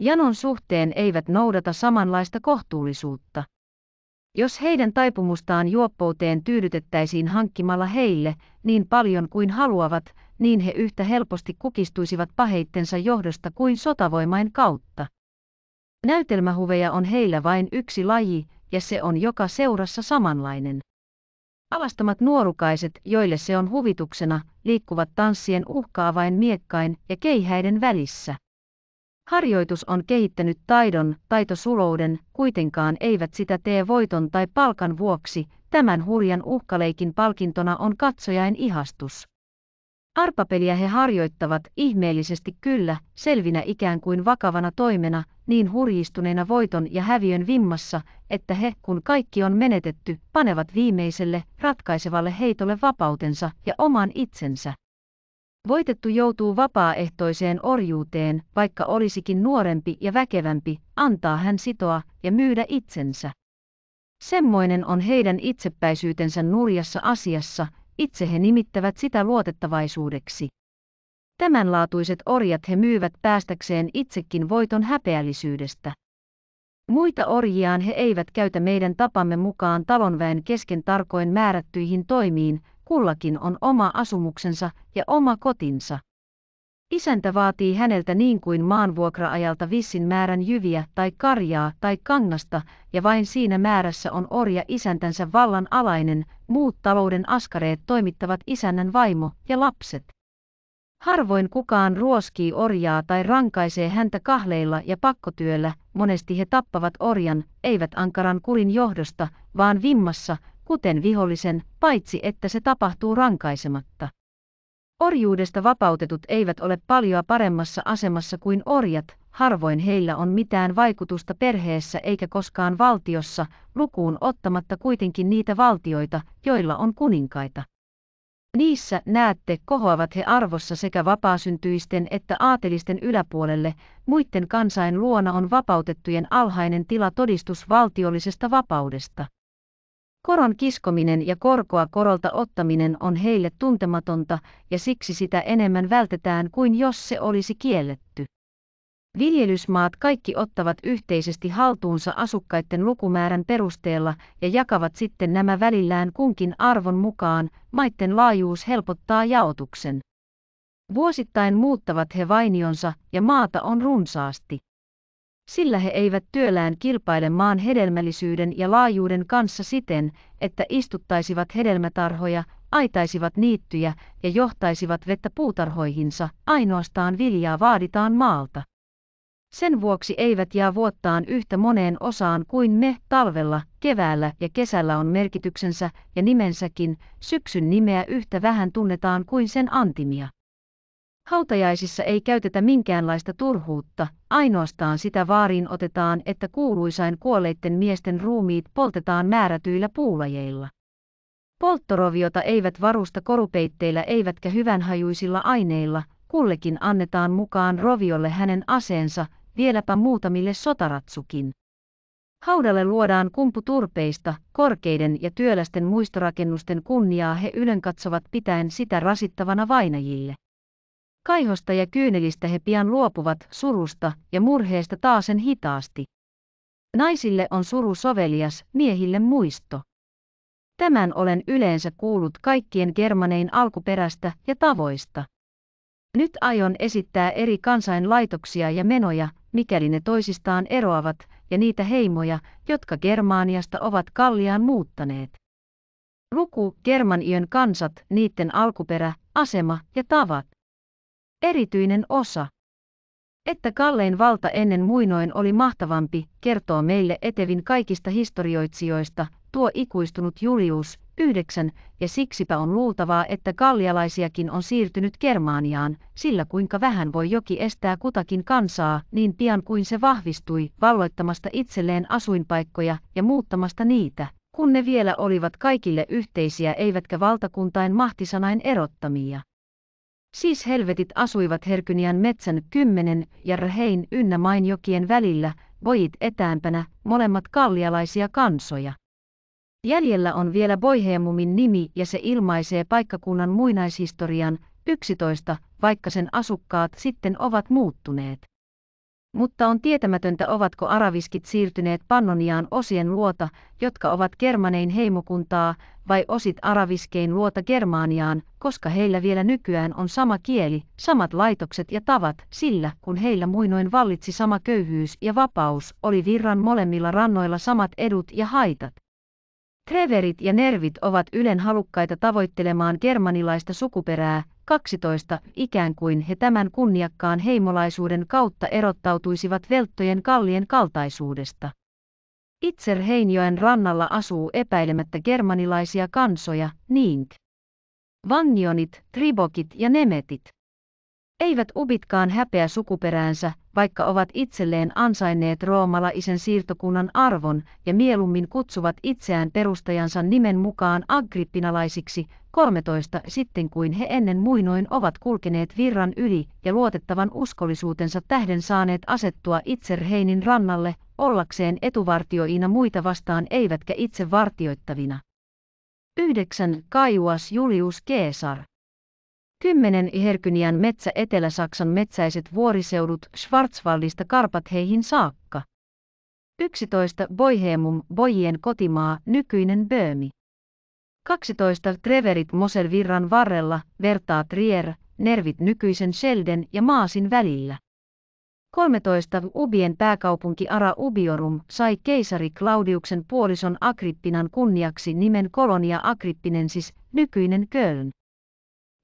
Janon suhteen eivät noudata samanlaista kohtuullisuutta. Jos heidän taipumustaan juoppouteen tyydytettäisiin hankkimalla heille niin paljon kuin haluavat, niin he yhtä helposti kukistuisivat paheittensa johdosta kuin sotavoimain kautta. Näytelmähuveja on heillä vain yksi laji, ja se on joka seurassa samanlainen. Alastamat nuorukaiset, joille se on huvituksena, liikkuvat tanssien uhkaavain miekkain ja keihäiden välissä. Harjoitus on kehittänyt taidon, taitosulouden, kuitenkaan eivät sitä tee voiton tai palkan vuoksi, tämän hurjan uhkaleikin palkintona on katsojain ihastus. Arpapeliä he harjoittavat ihmeellisesti kyllä, selvinä ikään kuin vakavana toimena, niin hurjistuneena voiton ja häviön vimmassa, että he, kun kaikki on menetetty, panevat viimeiselle, ratkaisevalle heitolle vapautensa ja oman itsensä. Voitettu joutuu vapaaehtoiseen orjuuteen, vaikka olisikin nuorempi ja väkevämpi, antaa hän sitoa ja myydä itsensä. Semmoinen on heidän itsepäisyytensä nurjassa asiassa, itse he nimittävät sitä luotettavaisuudeksi. Tämänlaatuiset orjat he myyvät päästäkseen itsekin voiton häpeällisyydestä. Muita orjiaan he eivät käytä meidän tapamme mukaan talonväen kesken tarkoin määrättyihin toimiin, Kullakin on oma asumuksensa ja oma kotinsa. Isäntä vaatii häneltä niin kuin maanvuokraajalta vissin määrän jyviä tai karjaa tai kangasta, ja vain siinä määrässä on orja isäntänsä vallan alainen, muut talouden askareet toimittavat isännän vaimo ja lapset. Harvoin kukaan ruoskii orjaa tai rankaisee häntä kahleilla ja pakkotyöllä, monesti he tappavat orjan, eivät ankaran kulin johdosta, vaan vimmassa, kuten vihollisen, paitsi että se tapahtuu rankaisematta. Orjuudesta vapautetut eivät ole paljoa paremmassa asemassa kuin orjat, harvoin heillä on mitään vaikutusta perheessä eikä koskaan valtiossa, lukuun ottamatta kuitenkin niitä valtioita, joilla on kuninkaita. Niissä, näette, kohoavat he arvossa sekä vapaasyntyisten että aatelisten yläpuolelle, muiden kansain luona on vapautettujen alhainen tila todistus valtiollisesta vapaudesta. Koron kiskominen ja korkoa korolta ottaminen on heille tuntematonta ja siksi sitä enemmän vältetään kuin jos se olisi kielletty. Viljelysmaat kaikki ottavat yhteisesti haltuunsa asukkaiden lukumäärän perusteella ja jakavat sitten nämä välillään kunkin arvon mukaan, maitten laajuus helpottaa jaotuksen. Vuosittain muuttavat he vainionsa ja maata on runsaasti sillä he eivät työlään kilpaile maan hedelmällisyyden ja laajuuden kanssa siten, että istuttaisivat hedelmätarhoja, aitaisivat niittyjä ja johtaisivat vettä puutarhoihinsa, ainoastaan viljaa vaaditaan maalta. Sen vuoksi eivät jää vuottaan yhtä moneen osaan kuin me talvella, keväällä ja kesällä on merkityksensä ja nimensäkin, syksyn nimeä yhtä vähän tunnetaan kuin sen antimia. Hautajaisissa ei käytetä minkäänlaista turhuutta, ainoastaan sitä vaariin otetaan, että kuuluisain kuolleiden miesten ruumiit poltetaan määrätyillä puulajeilla. Polttoroviota eivät varusta korupeitteillä eivätkä hyvänhajuisilla aineilla, kullekin annetaan mukaan roviolle hänen aseensa, vieläpä muutamille sotaratsukin. Haudalle luodaan kumpu turpeista, korkeiden ja työlästen muistorakennusten kunniaa he ylenkatsovat pitäen sitä rasittavana vainajille. Kaihosta ja kyynelistä he pian luopuvat surusta ja murheesta taasen hitaasti. Naisille on suru sovelias, miehille muisto. Tämän olen yleensä kuullut kaikkien germanein alkuperästä ja tavoista. Nyt aion esittää eri kansainlaitoksia ja menoja, mikäli ne toisistaan eroavat, ja niitä heimoja, jotka Germaniasta ovat kalliaan muuttaneet. Luku Germaniön kansat, niiden alkuperä, asema ja tavat. Erityinen osa. Että Kallein valta ennen muinoin oli mahtavampi, kertoo meille Etevin kaikista historioitsijoista, tuo ikuistunut Julius, yhdeksän, ja siksipä on luultavaa, että kallialaisiakin on siirtynyt Germaaniaan, sillä kuinka vähän voi joki estää kutakin kansaa niin pian kuin se vahvistui valloittamasta itselleen asuinpaikkoja ja muuttamasta niitä, kun ne vielä olivat kaikille yhteisiä eivätkä valtakuntain mahtisanain erottamia. Siis helvetit asuivat Herkynian metsän kymmenen ja Rhein ynnä mainjokien välillä, bojit etäämpänä, molemmat kallialaisia kansoja. Jäljellä on vielä Boiheemumin nimi ja se ilmaisee paikkakunnan muinaishistorian, 11, vaikka sen asukkaat sitten ovat muuttuneet. Mutta on tietämätöntä ovatko araviskit siirtyneet Pannoniaan osien luota, jotka ovat Germanein heimokuntaa, vai osit araviskein luota Germaaniaan, koska heillä vielä nykyään on sama kieli, samat laitokset ja tavat, sillä kun heillä muinoin vallitsi sama köyhyys ja vapaus, oli virran molemmilla rannoilla samat edut ja haitat. Treverit ja nervit ovat Ylen halukkaita tavoittelemaan germanilaista sukuperää, 12, ikään kuin he tämän kunniakkaan heimolaisuuden kautta erottautuisivat velttojen kallien kaltaisuudesta. Itser Heinjoen rannalla asuu epäilemättä germanilaisia kansoja, niink. Vannionit, tribokit ja nemetit. Eivät ubitkaan häpeä sukuperäänsä, vaikka ovat itselleen ansainneet roomalaisen siirtokunnan arvon ja mieluummin kutsuvat itseään perustajansa nimen mukaan agrippinalaisiksi 13 sitten kuin he ennen muinoin ovat kulkeneet virran yli ja luotettavan uskollisuutensa tähden saaneet asettua Itserheinin rannalle, ollakseen etuvartioina muita vastaan eivätkä itse vartioittavina. 9. Kaiuas Julius Caesar Kymmenen Herkynian metsä Etelä-Saksan metsäiset vuoriseudut Schwarzwaldista Karpatheihin saakka. 11 Boihemum Bojien kotimaa nykyinen Böömi. 12 Treverit Moselvirran varrella vertaa Trier, Nervit nykyisen Selden ja Maasin välillä. 13. Ubien pääkaupunki Ara Ubiorum sai keisari Claudiuksen puolison Agrippinan kunniaksi nimen Kolonia Agrippinensis, nykyinen Köln.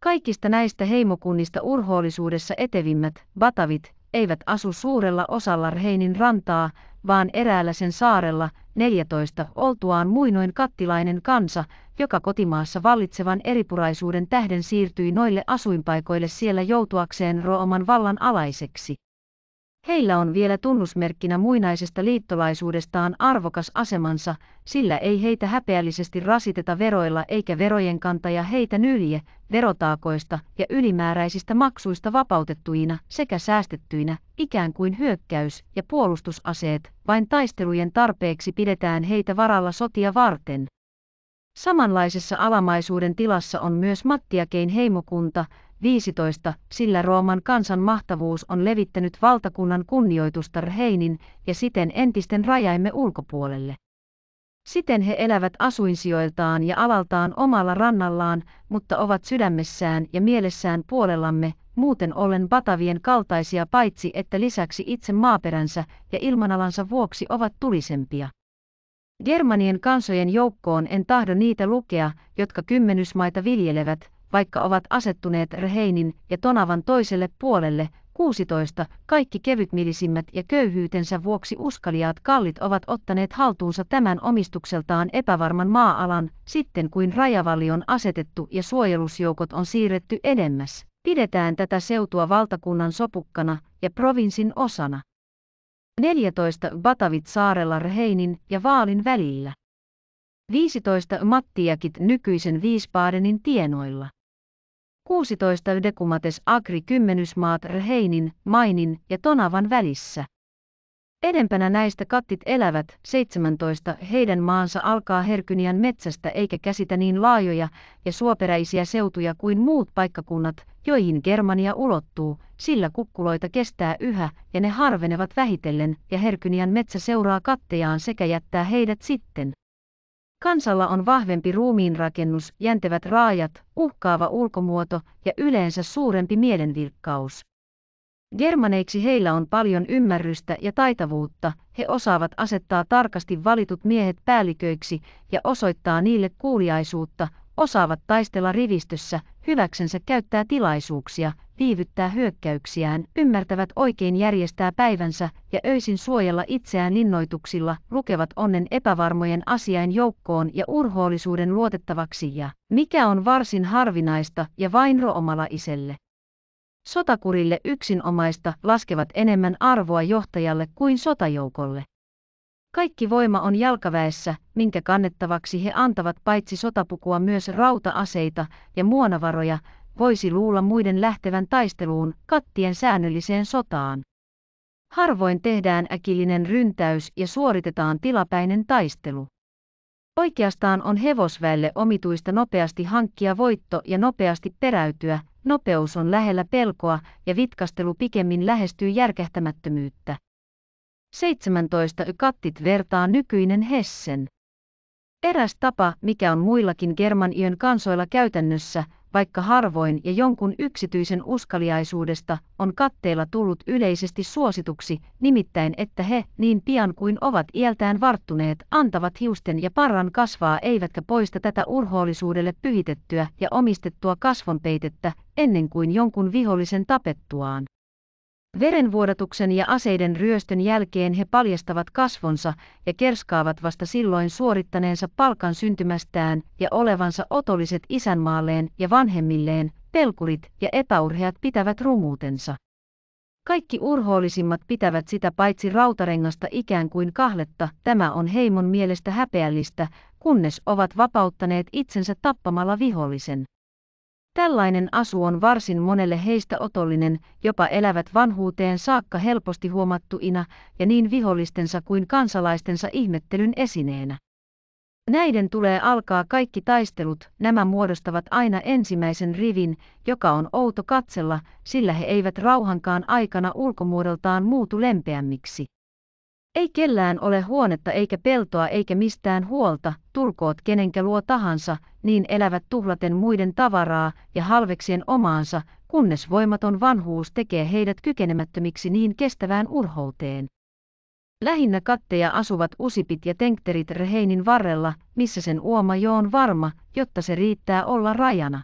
Kaikista näistä heimokunnista urhoollisuudessa etevimmät, batavit, eivät asu suurella osalla Rheinin rantaa, vaan eräällä sen saarella, 14, oltuaan muinoin kattilainen kansa, joka kotimaassa vallitsevan eripuraisuuden tähden siirtyi noille asuinpaikoille siellä joutuakseen Rooman vallan alaiseksi. Heillä on vielä tunnusmerkkinä muinaisesta liittolaisuudestaan arvokas asemansa, sillä ei heitä häpeällisesti rasiteta veroilla eikä verojen kantaja heitä nylje, verotaakoista ja ylimääräisistä maksuista vapautettuina sekä säästettyinä, ikään kuin hyökkäys- ja puolustusaseet, vain taistelujen tarpeeksi pidetään heitä varalla sotia varten. Samanlaisessa alamaisuuden tilassa on myös Mattiakein heimokunta, 15, sillä Rooman kansan mahtavuus on levittänyt valtakunnan kunnioitusta Rheinin ja siten entisten rajaimme ulkopuolelle. Siten he elävät asuinsijoiltaan ja alaltaan omalla rannallaan, mutta ovat sydämessään ja mielessään puolellamme, muuten ollen batavien kaltaisia paitsi että lisäksi itse maaperänsä ja ilmanalansa vuoksi ovat tulisempia. Germanien kansojen joukkoon en tahdo niitä lukea, jotka kymmenysmaita viljelevät, vaikka ovat asettuneet Reheinin ja Tonavan toiselle puolelle, 16. Kaikki kevytmilisimmät ja köyhyytensä vuoksi uskaliaat kallit ovat ottaneet haltuunsa tämän omistukseltaan epävarman maa-alan, sitten kuin rajavali on asetettu ja suojelusjoukot on siirretty edemmäs. Pidetään tätä seutua valtakunnan sopukkana ja provinssin osana. 14. Batavit saarella Reheinin ja Vaalin välillä. 15. Mattiakit nykyisen viispaadenin tienoilla. 16 Dekumates Agri kymmenysmaat Rheinin, Mainin ja Tonavan välissä. Edempänä näistä kattit elävät, 17 heidän maansa alkaa Herkynian metsästä eikä käsitä niin laajoja ja suoperäisiä seutuja kuin muut paikkakunnat, joihin Germania ulottuu, sillä kukkuloita kestää yhä ja ne harvenevat vähitellen ja Herkynian metsä seuraa kattejaan sekä jättää heidät sitten. Kansalla on vahvempi ruumiinrakennus, jäntevät raajat, uhkaava ulkomuoto ja yleensä suurempi mielenvilkkaus. Germaneiksi heillä on paljon ymmärrystä ja taitavuutta, he osaavat asettaa tarkasti valitut miehet päälliköiksi ja osoittaa niille kuuliaisuutta, osaavat taistella rivistössä, hyväksensä käyttää tilaisuuksia, viivyttää hyökkäyksiään, ymmärtävät oikein järjestää päivänsä ja öisin suojella itseään linnoituksilla, lukevat onnen epävarmojen asiain joukkoon ja urhoollisuuden luotettavaksi ja, mikä on varsin harvinaista ja vain iselle? Sotakurille yksinomaista laskevat enemmän arvoa johtajalle kuin sotajoukolle. Kaikki voima on jalkaväessä, minkä kannettavaksi he antavat paitsi sotapukua myös rautaaseita ja muonavaroja, voisi luulla muiden lähtevän taisteluun, kattien säännölliseen sotaan. Harvoin tehdään äkillinen ryntäys ja suoritetaan tilapäinen taistelu. Oikeastaan on hevosväelle omituista nopeasti hankkia voitto ja nopeasti peräytyä, nopeus on lähellä pelkoa ja vitkastelu pikemmin lähestyy järkähtämättömyyttä. 17 kattit vertaa nykyinen Hessen. Eräs tapa, mikä on muillakin Germaniön kansoilla käytännössä, vaikka harvoin ja jonkun yksityisen uskaliaisuudesta, on katteilla tullut yleisesti suosituksi, nimittäin että he, niin pian kuin ovat iältään varttuneet, antavat hiusten ja parran kasvaa eivätkä poista tätä urhoollisuudelle pyhitettyä ja omistettua kasvonpeitettä, ennen kuin jonkun vihollisen tapettuaan. Verenvuodatuksen ja aseiden ryöstön jälkeen he paljastavat kasvonsa ja kerskaavat vasta silloin suorittaneensa palkan syntymästään ja olevansa otolliset isänmaalleen ja vanhemmilleen, pelkurit ja epäurheat pitävät rumuutensa. Kaikki urhoollisimmat pitävät sitä paitsi rautarengasta ikään kuin kahletta, tämä on heimon mielestä häpeällistä, kunnes ovat vapauttaneet itsensä tappamalla vihollisen. Tällainen asu on varsin monelle heistä otollinen, jopa elävät vanhuuteen saakka helposti huomattuina ja niin vihollistensa kuin kansalaistensa ihmettelyn esineenä. Näiden tulee alkaa kaikki taistelut, nämä muodostavat aina ensimmäisen rivin, joka on outo katsella, sillä he eivät rauhankaan aikana ulkomuodoltaan muutu lempeämmiksi. Ei kellään ole huonetta eikä peltoa eikä mistään huolta, tulkoot kenenkä luo tahansa, niin elävät tuhlaten muiden tavaraa ja halveksien omaansa, kunnes voimaton vanhuus tekee heidät kykenemättömiksi niin kestävään urhouteen. Lähinnä katteja asuvat usipit ja tenkterit reheinin varrella, missä sen uoma jo on varma, jotta se riittää olla rajana.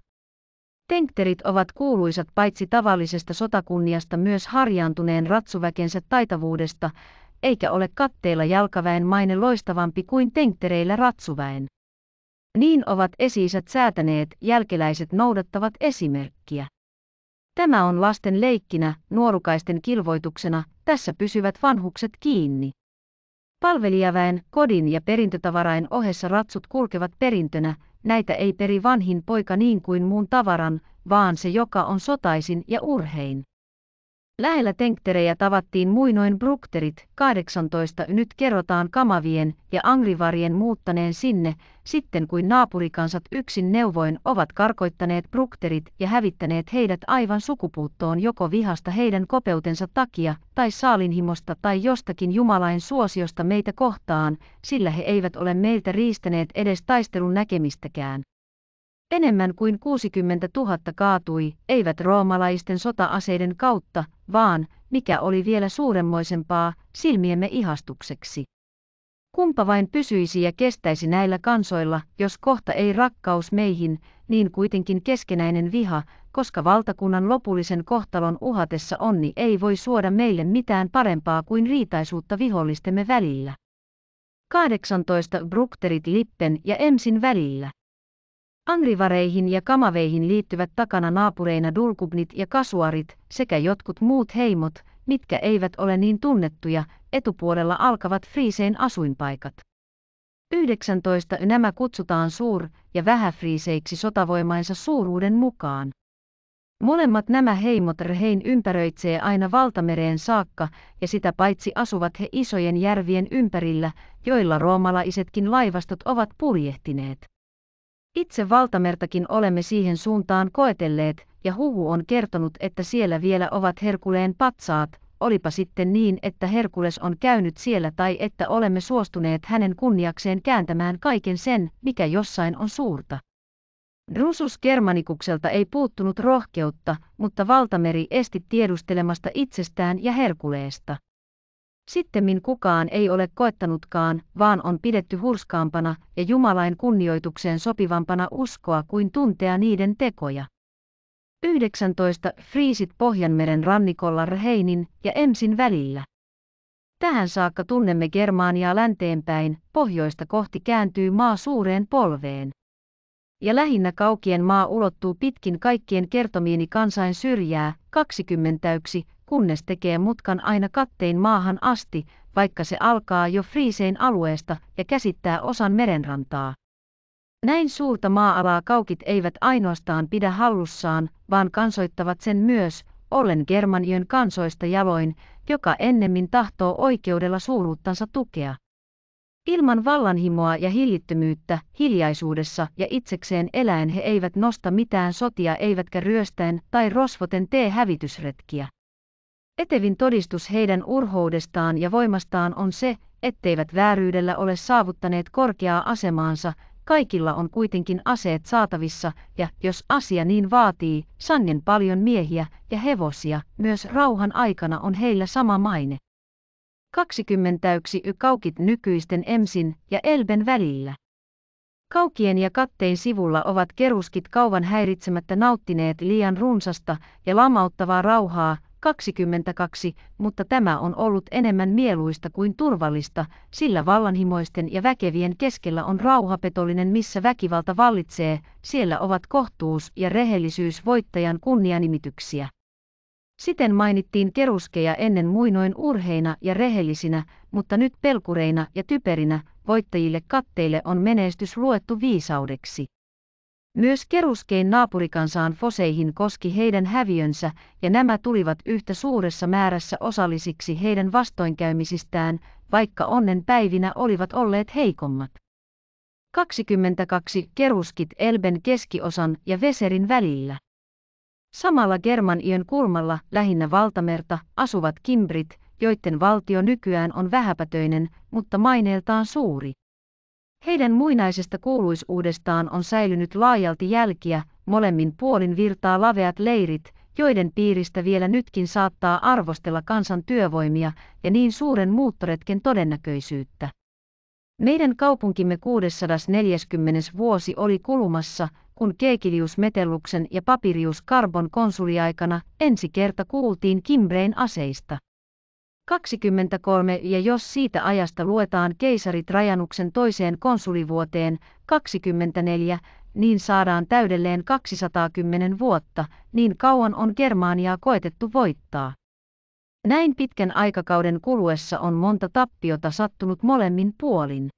Tenkterit ovat kuuluisat paitsi tavallisesta sotakunniasta myös harjaantuneen ratsuväkensä taitavuudesta, eikä ole katteilla jalkaväen maine loistavampi kuin tenktereillä ratsuväen. Niin ovat esiisät säätäneet, jälkeläiset noudattavat esimerkkiä. Tämä on lasten leikkinä, nuorukaisten kilvoituksena, tässä pysyvät vanhukset kiinni. Palvelijaväen, kodin ja perintötavarain ohessa ratsut kulkevat perintönä, näitä ei peri vanhin poika niin kuin muun tavaran, vaan se joka on sotaisin ja urhein. Lähellä tenkterejä tavattiin muinoin brukterit, 18 nyt kerrotaan kamavien ja angrivarien muuttaneen sinne, sitten kuin naapurikansat yksin neuvoin ovat karkoittaneet brukterit ja hävittäneet heidät aivan sukupuuttoon joko vihasta heidän kopeutensa takia, tai saalinhimosta tai jostakin jumalain suosiosta meitä kohtaan, sillä he eivät ole meiltä riistäneet edes taistelun näkemistäkään. Enemmän kuin 60 000 kaatui, eivät roomalaisten sota-aseiden kautta, vaan, mikä oli vielä suuremmoisempaa, silmiemme ihastukseksi. Kumpa vain pysyisi ja kestäisi näillä kansoilla, jos kohta ei rakkaus meihin, niin kuitenkin keskenäinen viha, koska valtakunnan lopullisen kohtalon uhatessa onni ei voi suoda meille mitään parempaa kuin riitaisuutta vihollistemme välillä. 18 Brukterit Lippen ja Emsin välillä. Angrivareihin ja kamaveihin liittyvät takana naapureina dulkubnit ja kasuarit sekä jotkut muut heimot, mitkä eivät ole niin tunnettuja, etupuolella alkavat friisein asuinpaikat. 19 nämä kutsutaan suur- ja vähäfriiseiksi sotavoimainsa suuruuden mukaan. Molemmat nämä heimot Rhein ympäröitsee aina valtamereen saakka, ja sitä paitsi asuvat he isojen järvien ympärillä, joilla roomalaisetkin laivastot ovat purjehtineet. Itse valtamertakin olemme siihen suuntaan koetelleet, ja huhu on kertonut, että siellä vielä ovat Herkuleen patsaat, olipa sitten niin, että Herkules on käynyt siellä tai että olemme suostuneet hänen kunniakseen kääntämään kaiken sen, mikä jossain on suurta. Drusus Germanikukselta ei puuttunut rohkeutta, mutta valtameri esti tiedustelemasta itsestään ja Herkuleesta. Sittemmin kukaan ei ole koettanutkaan, vaan on pidetty hurskaampana ja Jumalain kunnioitukseen sopivampana uskoa kuin tuntea niiden tekoja. 19. Friisit Pohjanmeren rannikolla Reheinin ja Emsin välillä. Tähän saakka tunnemme Germania länteenpäin, pohjoista kohti kääntyy maa suureen polveen ja lähinnä kaukien maa ulottuu pitkin kaikkien kertomiini kansain syrjää, 21, kunnes tekee mutkan aina kattein maahan asti, vaikka se alkaa jo Friisein alueesta ja käsittää osan merenrantaa. Näin suurta maa-alaa kaukit eivät ainoastaan pidä hallussaan, vaan kansoittavat sen myös, ollen Germaniön kansoista jaloin, joka ennemmin tahtoo oikeudella suuruuttansa tukea. Ilman vallanhimoa ja hillittömyyttä, hiljaisuudessa ja itsekseen eläen he eivät nosta mitään sotia eivätkä ryöstäen tai rosvoten tee hävitysretkiä. Etevin todistus heidän urhoudestaan ja voimastaan on se, etteivät vääryydellä ole saavuttaneet korkeaa asemaansa, kaikilla on kuitenkin aseet saatavissa ja, jos asia niin vaatii, sangen paljon miehiä ja hevosia, myös rauhan aikana on heillä sama maine. 21 y kaukit nykyisten EMSin ja ELBEN välillä. Kaukien ja kattein sivulla ovat keruskit kauan häiritsemättä nauttineet liian runsasta ja lamauttavaa rauhaa, 22, mutta tämä on ollut enemmän mieluista kuin turvallista, sillä vallanhimoisten ja väkevien keskellä on rauhapetollinen, missä väkivalta vallitsee, siellä ovat kohtuus ja rehellisyys voittajan kunnianimityksiä. Siten mainittiin keruskeja ennen muinoin urheina ja rehellisinä, mutta nyt pelkureina ja typerinä, voittajille katteille on menestys luettu viisaudeksi. Myös keruskein naapurikansaan Foseihin koski heidän häviönsä, ja nämä tulivat yhtä suuressa määrässä osallisiksi heidän vastoinkäymisistään, vaikka onnen päivinä olivat olleet heikommat. 22 keruskit Elben keskiosan ja Veserin välillä. Samalla Germaniön kulmalla, lähinnä valtamerta, asuvat kimbrit, joiden valtio nykyään on vähäpätöinen, mutta maineeltaan suuri. Heidän muinaisesta kuuluisuudestaan on säilynyt laajalti jälkiä, molemmin puolin virtaa laveat leirit, joiden piiristä vielä nytkin saattaa arvostella kansan työvoimia ja niin suuren muuttoretken todennäköisyyttä. Meidän kaupunkimme 640. vuosi oli kulumassa, kun Keekilius Metelluksen ja Papirius Karbon konsuliaikana ensi kerta kuultiin Kimbrein aseista. 23 ja jos siitä ajasta luetaan keisarit Rajanuksen toiseen konsulivuoteen 24, niin saadaan täydelleen 210 vuotta, niin kauan on Germaniaa koetettu voittaa. Näin pitkän aikakauden kuluessa on monta tappiota sattunut molemmin puolin.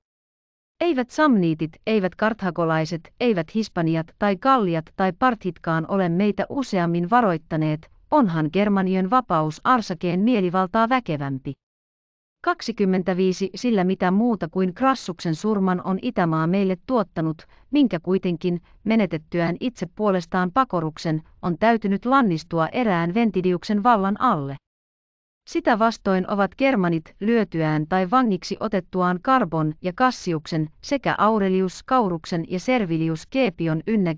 Eivät samniitit, eivät karthakolaiset, eivät hispaniat tai kalliat tai parthitkaan ole meitä useammin varoittaneet, onhan Germanian vapaus arsakeen mielivaltaa väkevämpi. 25 Sillä mitä muuta kuin krassuksen surman on Itämaa meille tuottanut, minkä kuitenkin, menetettyään itse puolestaan pakoruksen, on täytynyt lannistua erään Ventidiuksen vallan alle. Sitä vastoin ovat kermanit lyötyään tai vangiksi otettuaan Karbon ja Kassiuksen sekä Aurelius Kauruksen ja Servilius Keepion ynnä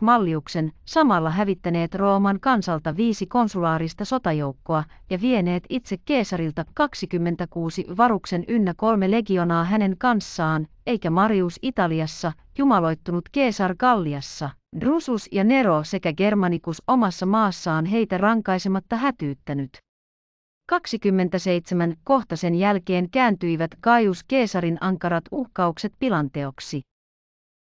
Malliuksen samalla hävittäneet Rooman kansalta viisi konsulaarista sotajoukkoa ja vieneet itse Keesarilta 26 varuksen ynnä kolme legionaa hänen kanssaan, eikä Marius Italiassa, jumaloittunut Keesar Galliassa. Drusus ja Nero sekä Germanicus omassa maassaan heitä rankaisematta hätyyttänyt. 27 kohta sen jälkeen kääntyivät Kaius Keesarin ankarat uhkaukset pilanteoksi.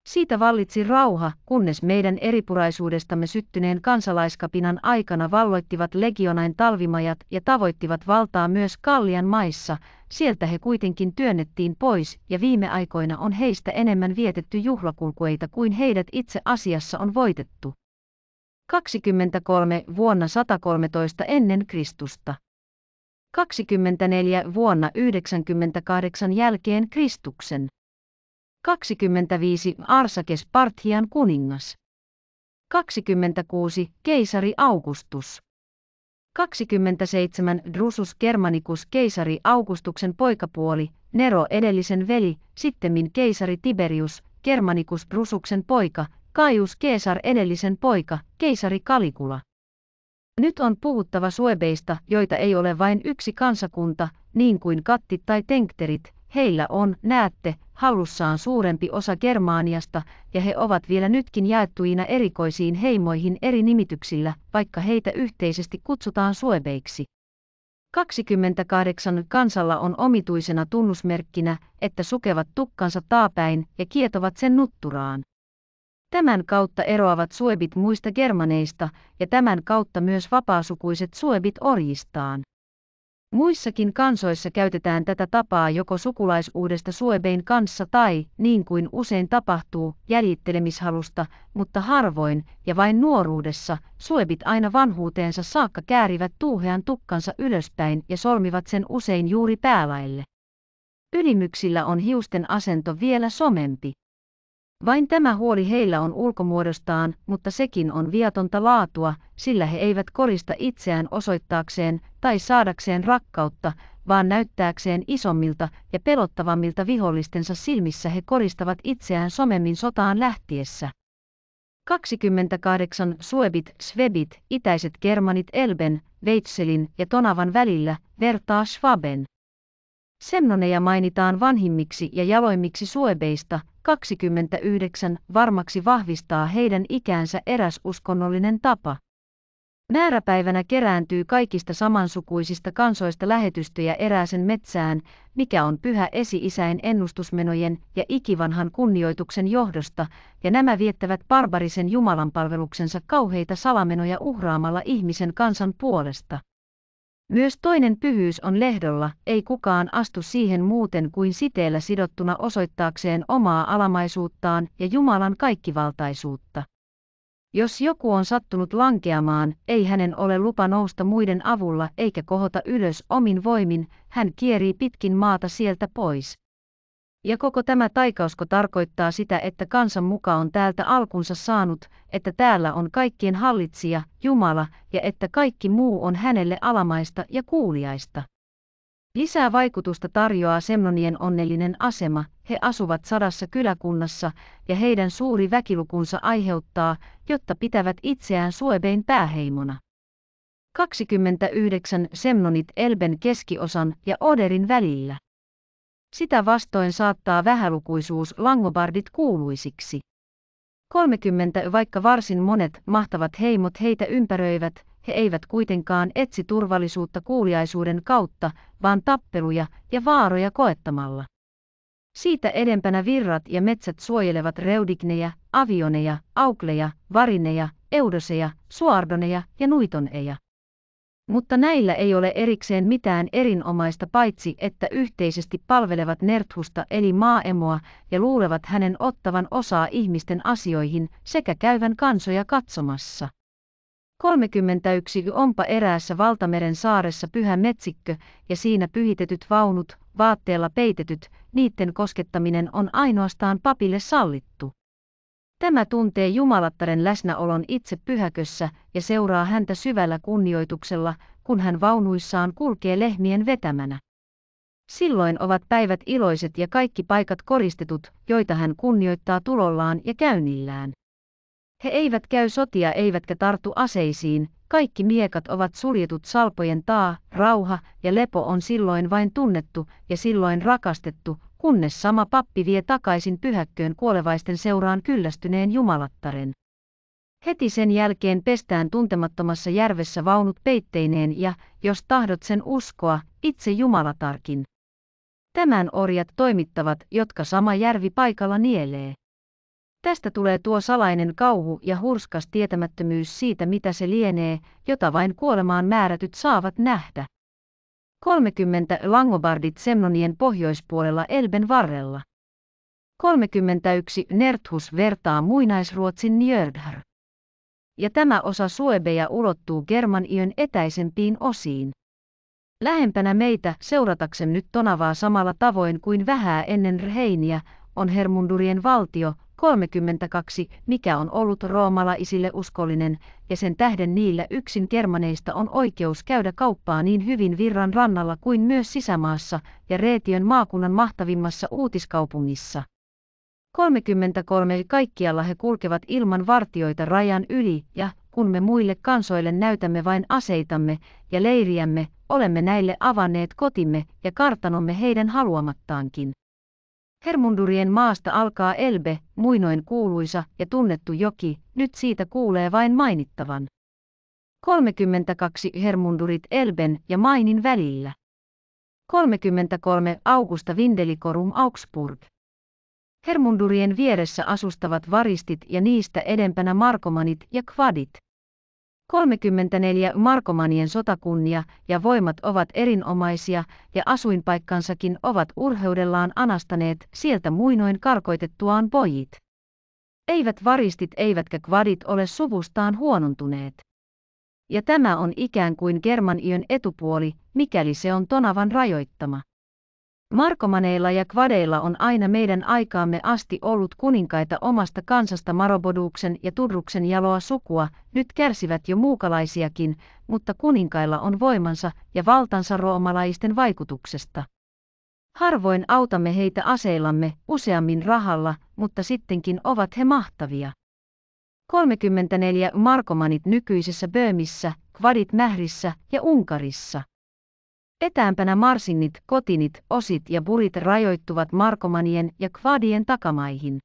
Siitä vallitsi rauha, kunnes meidän eripuraisuudestamme syttyneen kansalaiskapinan aikana valloittivat legionain talvimajat ja tavoittivat valtaa myös Kallian maissa, sieltä he kuitenkin työnnettiin pois ja viime aikoina on heistä enemmän vietetty juhlakulkueita kuin heidät itse asiassa on voitettu. 23 vuonna 113 ennen Kristusta. 24 vuonna 98 jälkeen Kristuksen. 25 Arsakes Parthian kuningas. 26 Keisari Augustus. 27 Drusus Germanicus keisari Augustuksen poikapuoli, Nero edellisen veli, sittemmin keisari Tiberius, Germanicus Drusuksen poika, Kaius Keesar edellisen poika, keisari Kalikula. Nyt on puhuttava suebeista, joita ei ole vain yksi kansakunta, niin kuin kattit tai tenkterit, heillä on, näette, hallussaan suurempi osa Germaaniasta, ja he ovat vielä nytkin jaettuina erikoisiin heimoihin eri nimityksillä, vaikka heitä yhteisesti kutsutaan suebeiksi. 28 kansalla on omituisena tunnusmerkkinä, että sukevat tukkansa taapäin ja kietovat sen nutturaan. Tämän kautta eroavat suebit muista germaneista ja tämän kautta myös vapaasukuiset suebit orjistaan. Muissakin kansoissa käytetään tätä tapaa joko sukulaisuudesta suebein kanssa tai, niin kuin usein tapahtuu, jäljittelemishalusta, mutta harvoin, ja vain nuoruudessa, suebit aina vanhuuteensa saakka käärivät tuuhean tukkansa ylöspäin ja solmivat sen usein juuri päälaille. Ylimyksillä on hiusten asento vielä somempi. Vain tämä huoli heillä on ulkomuodostaan, mutta sekin on viatonta laatua, sillä he eivät korista itseään osoittaakseen tai saadakseen rakkautta, vaan näyttääkseen isommilta ja pelottavammilta vihollistensa silmissä he koristavat itseään somemmin sotaan lähtiessä. 28 Suebit, Svebit, itäiset germanit Elben, Veitselin ja Tonavan välillä, vertaa Schwaben. Semnoneja mainitaan vanhimmiksi ja jaloimmiksi suebeista, 29 varmaksi vahvistaa heidän ikäänsä eräs uskonnollinen tapa. Määräpäivänä kerääntyy kaikista samansukuisista kansoista lähetystöjä erääsen metsään, mikä on pyhä esi-isäin ennustusmenojen ja ikivanhan kunnioituksen johdosta, ja nämä viettävät barbarisen jumalanpalveluksensa kauheita salamenoja uhraamalla ihmisen kansan puolesta. Myös toinen pyhyys on lehdolla, ei kukaan astu siihen muuten kuin siteellä sidottuna osoittaakseen omaa alamaisuuttaan ja Jumalan kaikkivaltaisuutta. Jos joku on sattunut lankeamaan, ei hänen ole lupa nousta muiden avulla eikä kohota ylös omin voimin, hän kierii pitkin maata sieltä pois. Ja koko tämä taikausko tarkoittaa sitä, että kansan muka on täältä alkunsa saanut, että täällä on kaikkien hallitsija, Jumala, ja että kaikki muu on hänelle alamaista ja kuuliaista. Lisää vaikutusta tarjoaa Semnonien onnellinen asema, he asuvat sadassa kyläkunnassa, ja heidän suuri väkilukunsa aiheuttaa, jotta pitävät itseään Suebein pääheimona. 29 Semnonit Elben keskiosan ja Oderin välillä. Sitä vastoin saattaa vähälukuisuus langobardit kuuluisiksi. 30 Vaikka varsin monet mahtavat heimot heitä ympäröivät, he eivät kuitenkaan etsi turvallisuutta kuuliaisuuden kautta, vaan tappeluja ja vaaroja koettamalla. Siitä edempänä virrat ja metsät suojelevat reudikneja, avioneja, aukleja, varineja, eudoseja, suardoneja ja nuitoneja. Mutta näillä ei ole erikseen mitään erinomaista paitsi, että yhteisesti palvelevat Nerthusta eli maaemoa ja luulevat hänen ottavan osaa ihmisten asioihin sekä käyvän kansoja katsomassa. 31 onpa eräässä Valtameren saaressa pyhä metsikkö, ja siinä pyhitetyt vaunut, vaatteella peitetyt, niiden koskettaminen on ainoastaan papille sallittu. Tämä tuntee Jumalattaren läsnäolon itse pyhäkössä ja seuraa häntä syvällä kunnioituksella, kun hän vaunuissaan kulkee lehmien vetämänä. Silloin ovat päivät iloiset ja kaikki paikat koristetut, joita hän kunnioittaa tulollaan ja käynnillään. He eivät käy sotia eivätkä tartu aseisiin, kaikki miekat ovat suljetut salpojen taa, rauha ja lepo on silloin vain tunnettu ja silloin rakastettu, kunnes sama pappi vie takaisin pyhäkköön kuolevaisten seuraan kyllästyneen jumalattaren. Heti sen jälkeen pestään tuntemattomassa järvessä vaunut peitteineen ja, jos tahdot sen uskoa, itse jumalatarkin. Tämän orjat toimittavat, jotka sama järvi paikalla nielee. Tästä tulee tuo salainen kauhu ja hurskas tietämättömyys siitä, mitä se lienee, jota vain kuolemaan määrätyt saavat nähdä. 30 Langobardit Semnonien pohjoispuolella Elben varrella. 31 Nerthus vertaa muinaisruotsin Njörgr. Ja tämä osa Suebeja ulottuu Germaniön etäisempiin osiin. Lähempänä meitä seurataksem nyt Tonavaa samalla tavoin kuin vähää ennen Rheiniä on Hermundurien valtio, 32. Mikä on ollut roomalaisille uskollinen, ja sen tähden niillä yksin kermaneista on oikeus käydä kauppaa niin hyvin virran rannalla kuin myös sisämaassa ja Reetion maakunnan mahtavimmassa uutiskaupungissa. 33. Kaikkialla he kulkevat ilman vartioita rajan yli ja, kun me muille kansoille näytämme vain aseitamme ja leiriämme, olemme näille avanneet kotimme ja kartanomme heidän haluamattaankin. Hermundurien maasta alkaa Elbe, muinoin kuuluisa ja tunnettu joki, nyt siitä kuulee vain mainittavan. 32 Hermundurit Elben ja Mainin välillä. 33 Augusta Vindelikorum Augsburg. Hermundurien vieressä asustavat varistit ja niistä edempänä markomanit ja kvadit. 34 Markomanien sotakunnia ja voimat ovat erinomaisia ja asuinpaikkansakin ovat urheudellaan anastaneet sieltä muinoin karkoitettuaan pojit. Eivät varistit eivätkä kvadit ole suvustaan huonontuneet. Ja tämä on ikään kuin Germaniön etupuoli, mikäli se on Tonavan rajoittama. Markomaneilla ja kvadeilla on aina meidän aikaamme asti ollut kuninkaita omasta kansasta Maroboduksen ja Turruksen jaloa sukua, nyt kärsivät jo muukalaisiakin, mutta kuninkailla on voimansa ja valtansa roomalaisten vaikutuksesta. Harvoin autamme heitä aseillamme, useammin rahalla, mutta sittenkin ovat he mahtavia. 34 Markomanit nykyisessä Böömissä, Kvadit Mährissä ja Unkarissa. Etäämpänä marsinnit, kotinit, osit ja burit rajoittuvat markomanien ja kvadien takamaihin.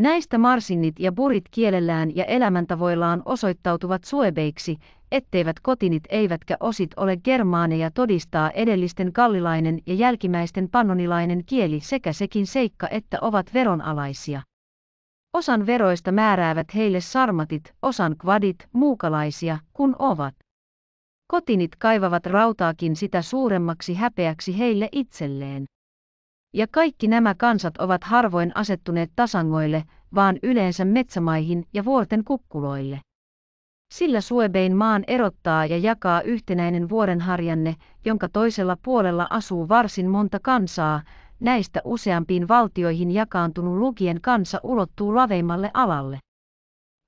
Näistä marsinnit ja burit kielellään ja elämäntavoillaan osoittautuvat suebeiksi, etteivät kotinit eivätkä osit ole germaaneja todistaa edellisten kallilainen ja jälkimäisten pannonilainen kieli sekä sekin seikka, että ovat veronalaisia. Osan veroista määräävät heille sarmatit, osan kvadit, muukalaisia, kun ovat. Kotinit kaivavat rautaakin sitä suuremmaksi häpeäksi heille itselleen. Ja kaikki nämä kansat ovat harvoin asettuneet tasangoille, vaan yleensä metsämaihin ja vuorten kukkuloille. Sillä Suebein maan erottaa ja jakaa yhtenäinen vuorenharjanne, jonka toisella puolella asuu varsin monta kansaa, näistä useampiin valtioihin jakaantunut lukien kansa ulottuu laveimmalle alalle.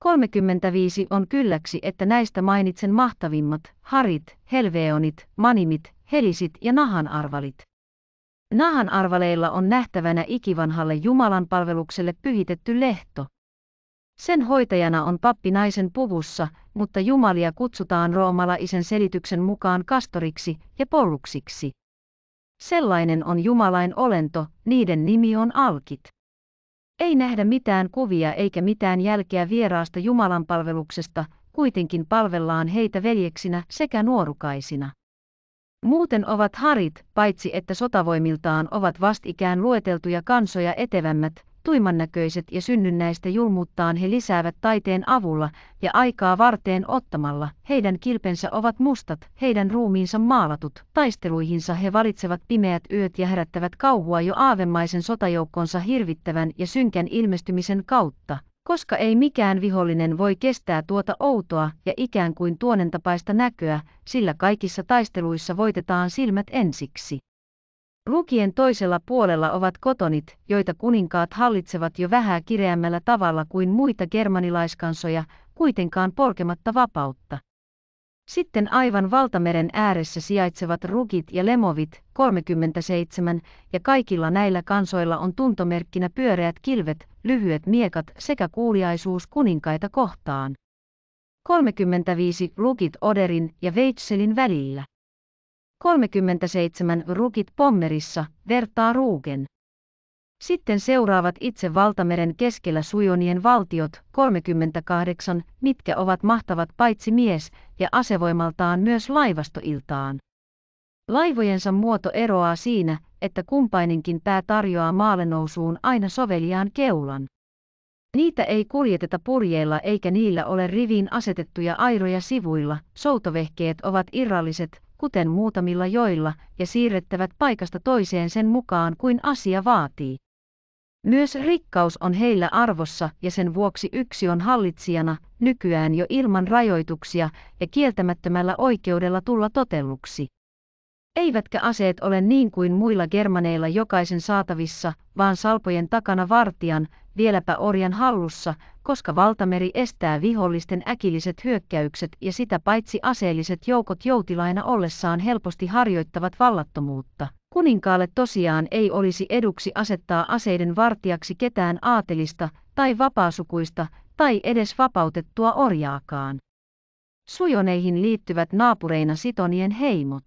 35 on kylläksi, että näistä mainitsen mahtavimmat, harit, helveonit, manimit, helisit ja nahanarvalit. Nahanarvaleilla on nähtävänä ikivanhalle Jumalan palvelukselle pyhitetty lehto. Sen hoitajana on pappi naisen puvussa, mutta jumalia kutsutaan roomalaisen selityksen mukaan kastoriksi ja porruksiksi. Sellainen on jumalain olento, niiden nimi on alkit. Ei nähdä mitään kuvia eikä mitään jälkeä vieraasta Jumalan palveluksesta, kuitenkin palvellaan heitä veljeksinä sekä nuorukaisina. Muuten ovat harit, paitsi että sotavoimiltaan ovat vastikään lueteltuja kansoja etevämmät, tuimannäköiset ja synnynnäistä julmuuttaan he lisäävät taiteen avulla ja aikaa varteen ottamalla, heidän kilpensä ovat mustat, heidän ruumiinsa maalatut, taisteluihinsa he valitsevat pimeät yöt ja herättävät kauhua jo aavemaisen sotajoukkonsa hirvittävän ja synkän ilmestymisen kautta, koska ei mikään vihollinen voi kestää tuota outoa ja ikään kuin tuonentapaista näköä, sillä kaikissa taisteluissa voitetaan silmät ensiksi. Lukien toisella puolella ovat kotonit, joita kuninkaat hallitsevat jo vähän kireämmällä tavalla kuin muita germanilaiskansoja, kuitenkaan polkematta vapautta. Sitten aivan valtameren ääressä sijaitsevat rukit ja lemovit, 37, ja kaikilla näillä kansoilla on tuntomerkkinä pyöreät kilvet, lyhyet miekat sekä kuuliaisuus kuninkaita kohtaan. 35 lukit Oderin ja Veitselin välillä. 37 rukit Pommerissa, vertaa Ruugen. Sitten seuraavat itse valtameren keskellä sujonien valtiot, 38, mitkä ovat mahtavat paitsi mies- ja asevoimaltaan myös laivastoiltaan. Laivojensa muoto eroaa siinä, että kumpainenkin pää tarjoaa maalenousuun aina soveliaan keulan. Niitä ei kuljeteta purjeilla eikä niillä ole riviin asetettuja airoja sivuilla, soutovehkeet ovat irralliset, kuten muutamilla joilla, ja siirrettävät paikasta toiseen sen mukaan kuin asia vaatii. Myös rikkaus on heillä arvossa ja sen vuoksi yksi on hallitsijana, nykyään jo ilman rajoituksia ja kieltämättömällä oikeudella tulla totelluksi. Eivätkä aseet ole niin kuin muilla germaneilla jokaisen saatavissa, vaan salpojen takana vartijan, vieläpä orjan hallussa, koska valtameri estää vihollisten äkilliset hyökkäykset ja sitä paitsi aseelliset joukot joutilaina ollessaan helposti harjoittavat vallattomuutta. Kuninkaalle tosiaan ei olisi eduksi asettaa aseiden vartijaksi ketään aatelista tai vapaasukuista tai edes vapautettua orjaakaan. Sujoneihin liittyvät naapureina sitonien heimot.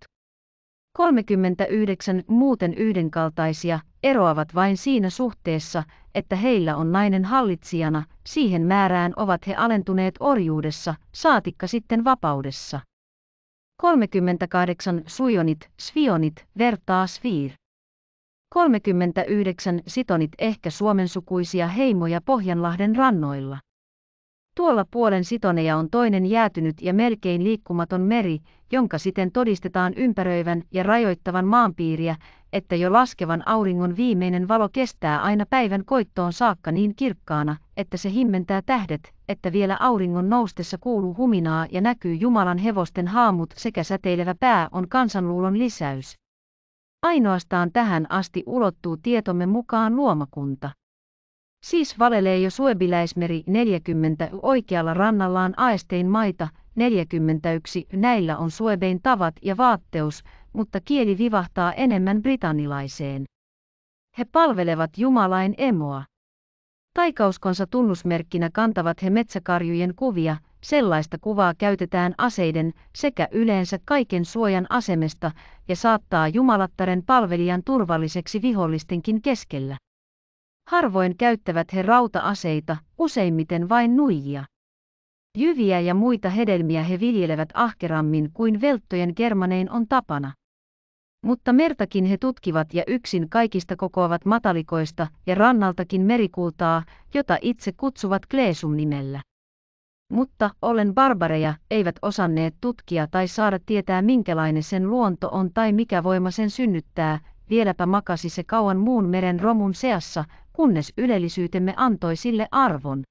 39 muuten yhdenkaltaisia, eroavat vain siinä suhteessa, että heillä on nainen hallitsijana, siihen määrään ovat he alentuneet orjuudessa, saatikka sitten vapaudessa. 38 sujonit, svionit, vertaa sviir. 39 sitonit ehkä suomensukuisia heimoja Pohjanlahden rannoilla. Tuolla puolen sitoneja on toinen jäätynyt ja melkein liikkumaton meri, jonka siten todistetaan ympäröivän ja rajoittavan maanpiiriä, että jo laskevan auringon viimeinen valo kestää aina päivän koittoon saakka niin kirkkaana, että se himmentää tähdet, että vielä auringon noustessa kuuluu huminaa ja näkyy Jumalan hevosten haamut sekä säteilevä pää on kansanluulon lisäys. Ainoastaan tähän asti ulottuu tietomme mukaan luomakunta. Siis valelee jo suebiläismeri 40 oikealla rannallaan aestein maita 41 näillä on suebein tavat ja vaatteus, mutta kieli vivahtaa enemmän britannilaiseen. He palvelevat Jumalain emoa. Taikauskonsa tunnusmerkkinä kantavat he metsäkarjujen kuvia, sellaista kuvaa käytetään aseiden sekä yleensä kaiken suojan asemesta ja saattaa jumalattaren palvelijan turvalliseksi vihollistenkin keskellä. Harvoin käyttävät he rautaaseita, useimmiten vain nuijia. Jyviä ja muita hedelmiä he viljelevät ahkerammin kuin velttojen germanein on tapana. Mutta mertakin he tutkivat ja yksin kaikista kokoavat matalikoista ja rannaltakin merikultaa, jota itse kutsuvat Kleesum nimellä. Mutta olen barbareja, eivät osanneet tutkia tai saada tietää minkälainen sen luonto on tai mikä voima sen synnyttää, vieläpä makasi se kauan muun meren romun seassa, kunnes ylellisyytemme antoi sille arvon.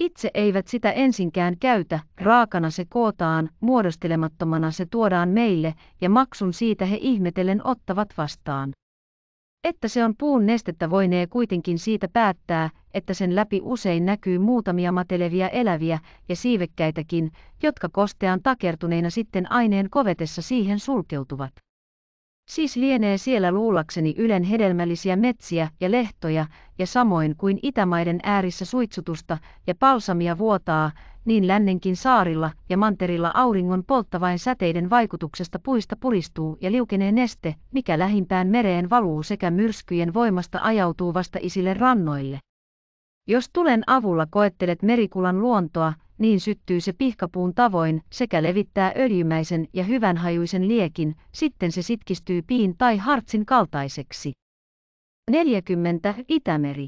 Itse eivät sitä ensinkään käytä, raakana se kootaan, muodostelemattomana se tuodaan meille, ja maksun siitä he ihmetellen ottavat vastaan. Että se on puun nestettä voinee kuitenkin siitä päättää, että sen läpi usein näkyy muutamia matelevia eläviä ja siivekkäitäkin, jotka kostean takertuneina sitten aineen kovetessa siihen sulkeutuvat. Siis lienee siellä luulakseni ylen hedelmällisiä metsiä ja lehtoja, ja samoin kuin itämaiden äärissä suitsutusta ja palsamia vuotaa, niin lännenkin saarilla ja manterilla auringon polttavain säteiden vaikutuksesta puista puristuu ja liukenee neste, mikä lähimpään mereen valuu sekä myrskyjen voimasta ajautuu vasta isille rannoille. Jos tulen avulla koettelet merikulan luontoa, niin syttyy se pihkapuun tavoin sekä levittää öljymäisen ja hyvänhajuisen liekin, sitten se sitkistyy piin tai hartsin kaltaiseksi. 40. Itämeri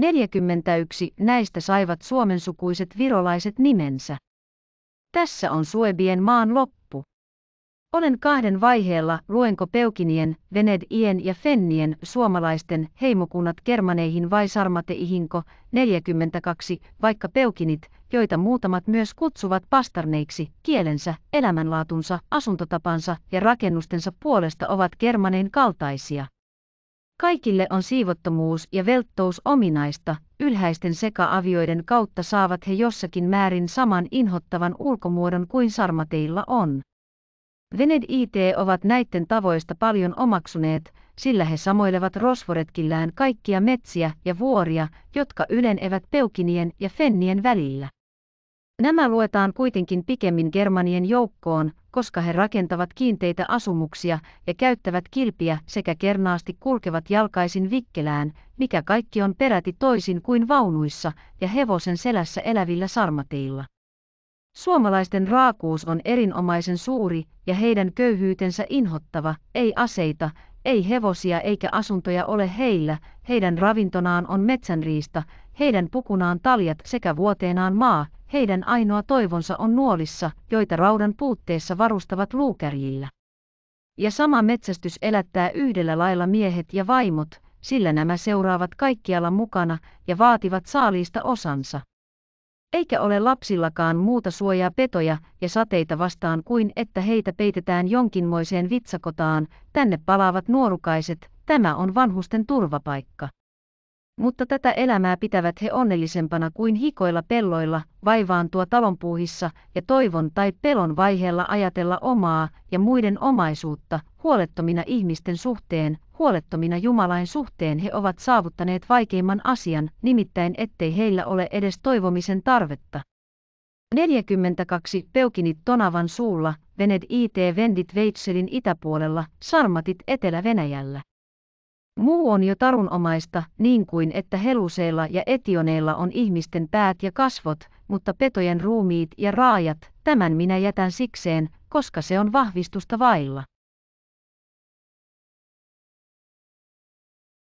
41. Näistä saivat suomensukuiset virolaiset nimensä. Tässä on Suebien maan loppu. Olen kahden vaiheella, luenko Peukinien, Venedien ja Fennien suomalaisten heimokunnat kermaneihin vai sarmateihinko, 42, vaikka Peukinit, joita muutamat myös kutsuvat pastarneiksi, kielensä, elämänlaatunsa, asuntotapansa ja rakennustensa puolesta ovat kermanein kaltaisia. Kaikille on siivottomuus ja velttous ominaista, ylhäisten sekaavioiden kautta saavat he jossakin määrin saman inhottavan ulkomuodon kuin sarmateilla on. Vened IT ovat näiden tavoista paljon omaksuneet, sillä he samoilevat rosvoretkillään kaikkia metsiä ja vuoria, jotka ylenevät Peukinien ja Fennien välillä. Nämä luetaan kuitenkin pikemmin germanien joukkoon, koska he rakentavat kiinteitä asumuksia ja käyttävät kilpiä sekä kernaasti kulkevat jalkaisin vikkelään, mikä kaikki on peräti toisin kuin vaunuissa ja hevosen selässä elävillä sarmateilla. Suomalaisten raakuus on erinomaisen suuri ja heidän köyhyytensä inhottava, ei aseita, ei hevosia eikä asuntoja ole heillä, heidän ravintonaan on metsänriista, heidän pukunaan taljat sekä vuoteenaan maa, heidän ainoa toivonsa on nuolissa, joita raudan puutteessa varustavat luukärjillä. Ja sama metsästys elättää yhdellä lailla miehet ja vaimot, sillä nämä seuraavat kaikkialla mukana ja vaativat saaliista osansa. Eikä ole lapsillakaan muuta suojaa petoja ja sateita vastaan kuin että heitä peitetään jonkinmoiseen vitsakotaan, tänne palaavat nuorukaiset, tämä on vanhusten turvapaikka. Mutta tätä elämää pitävät he onnellisempana kuin hikoilla pelloilla, vaivaantua talonpuuhissa ja toivon tai pelon vaiheella ajatella omaa ja muiden omaisuutta, huolettomina ihmisten suhteen, huolettomina Jumalain suhteen he ovat saavuttaneet vaikeimman asian, nimittäin ettei heillä ole edes toivomisen tarvetta. 42 Peukinit Tonavan suulla, Vened IT Vendit Veitselin itäpuolella, Sarmatit Etelä-Venäjällä. Muu on jo tarunomaista, niin kuin että heluseilla ja etioneilla on ihmisten päät ja kasvot, mutta petojen ruumiit ja raajat, tämän minä jätän sikseen, koska se on vahvistusta vailla.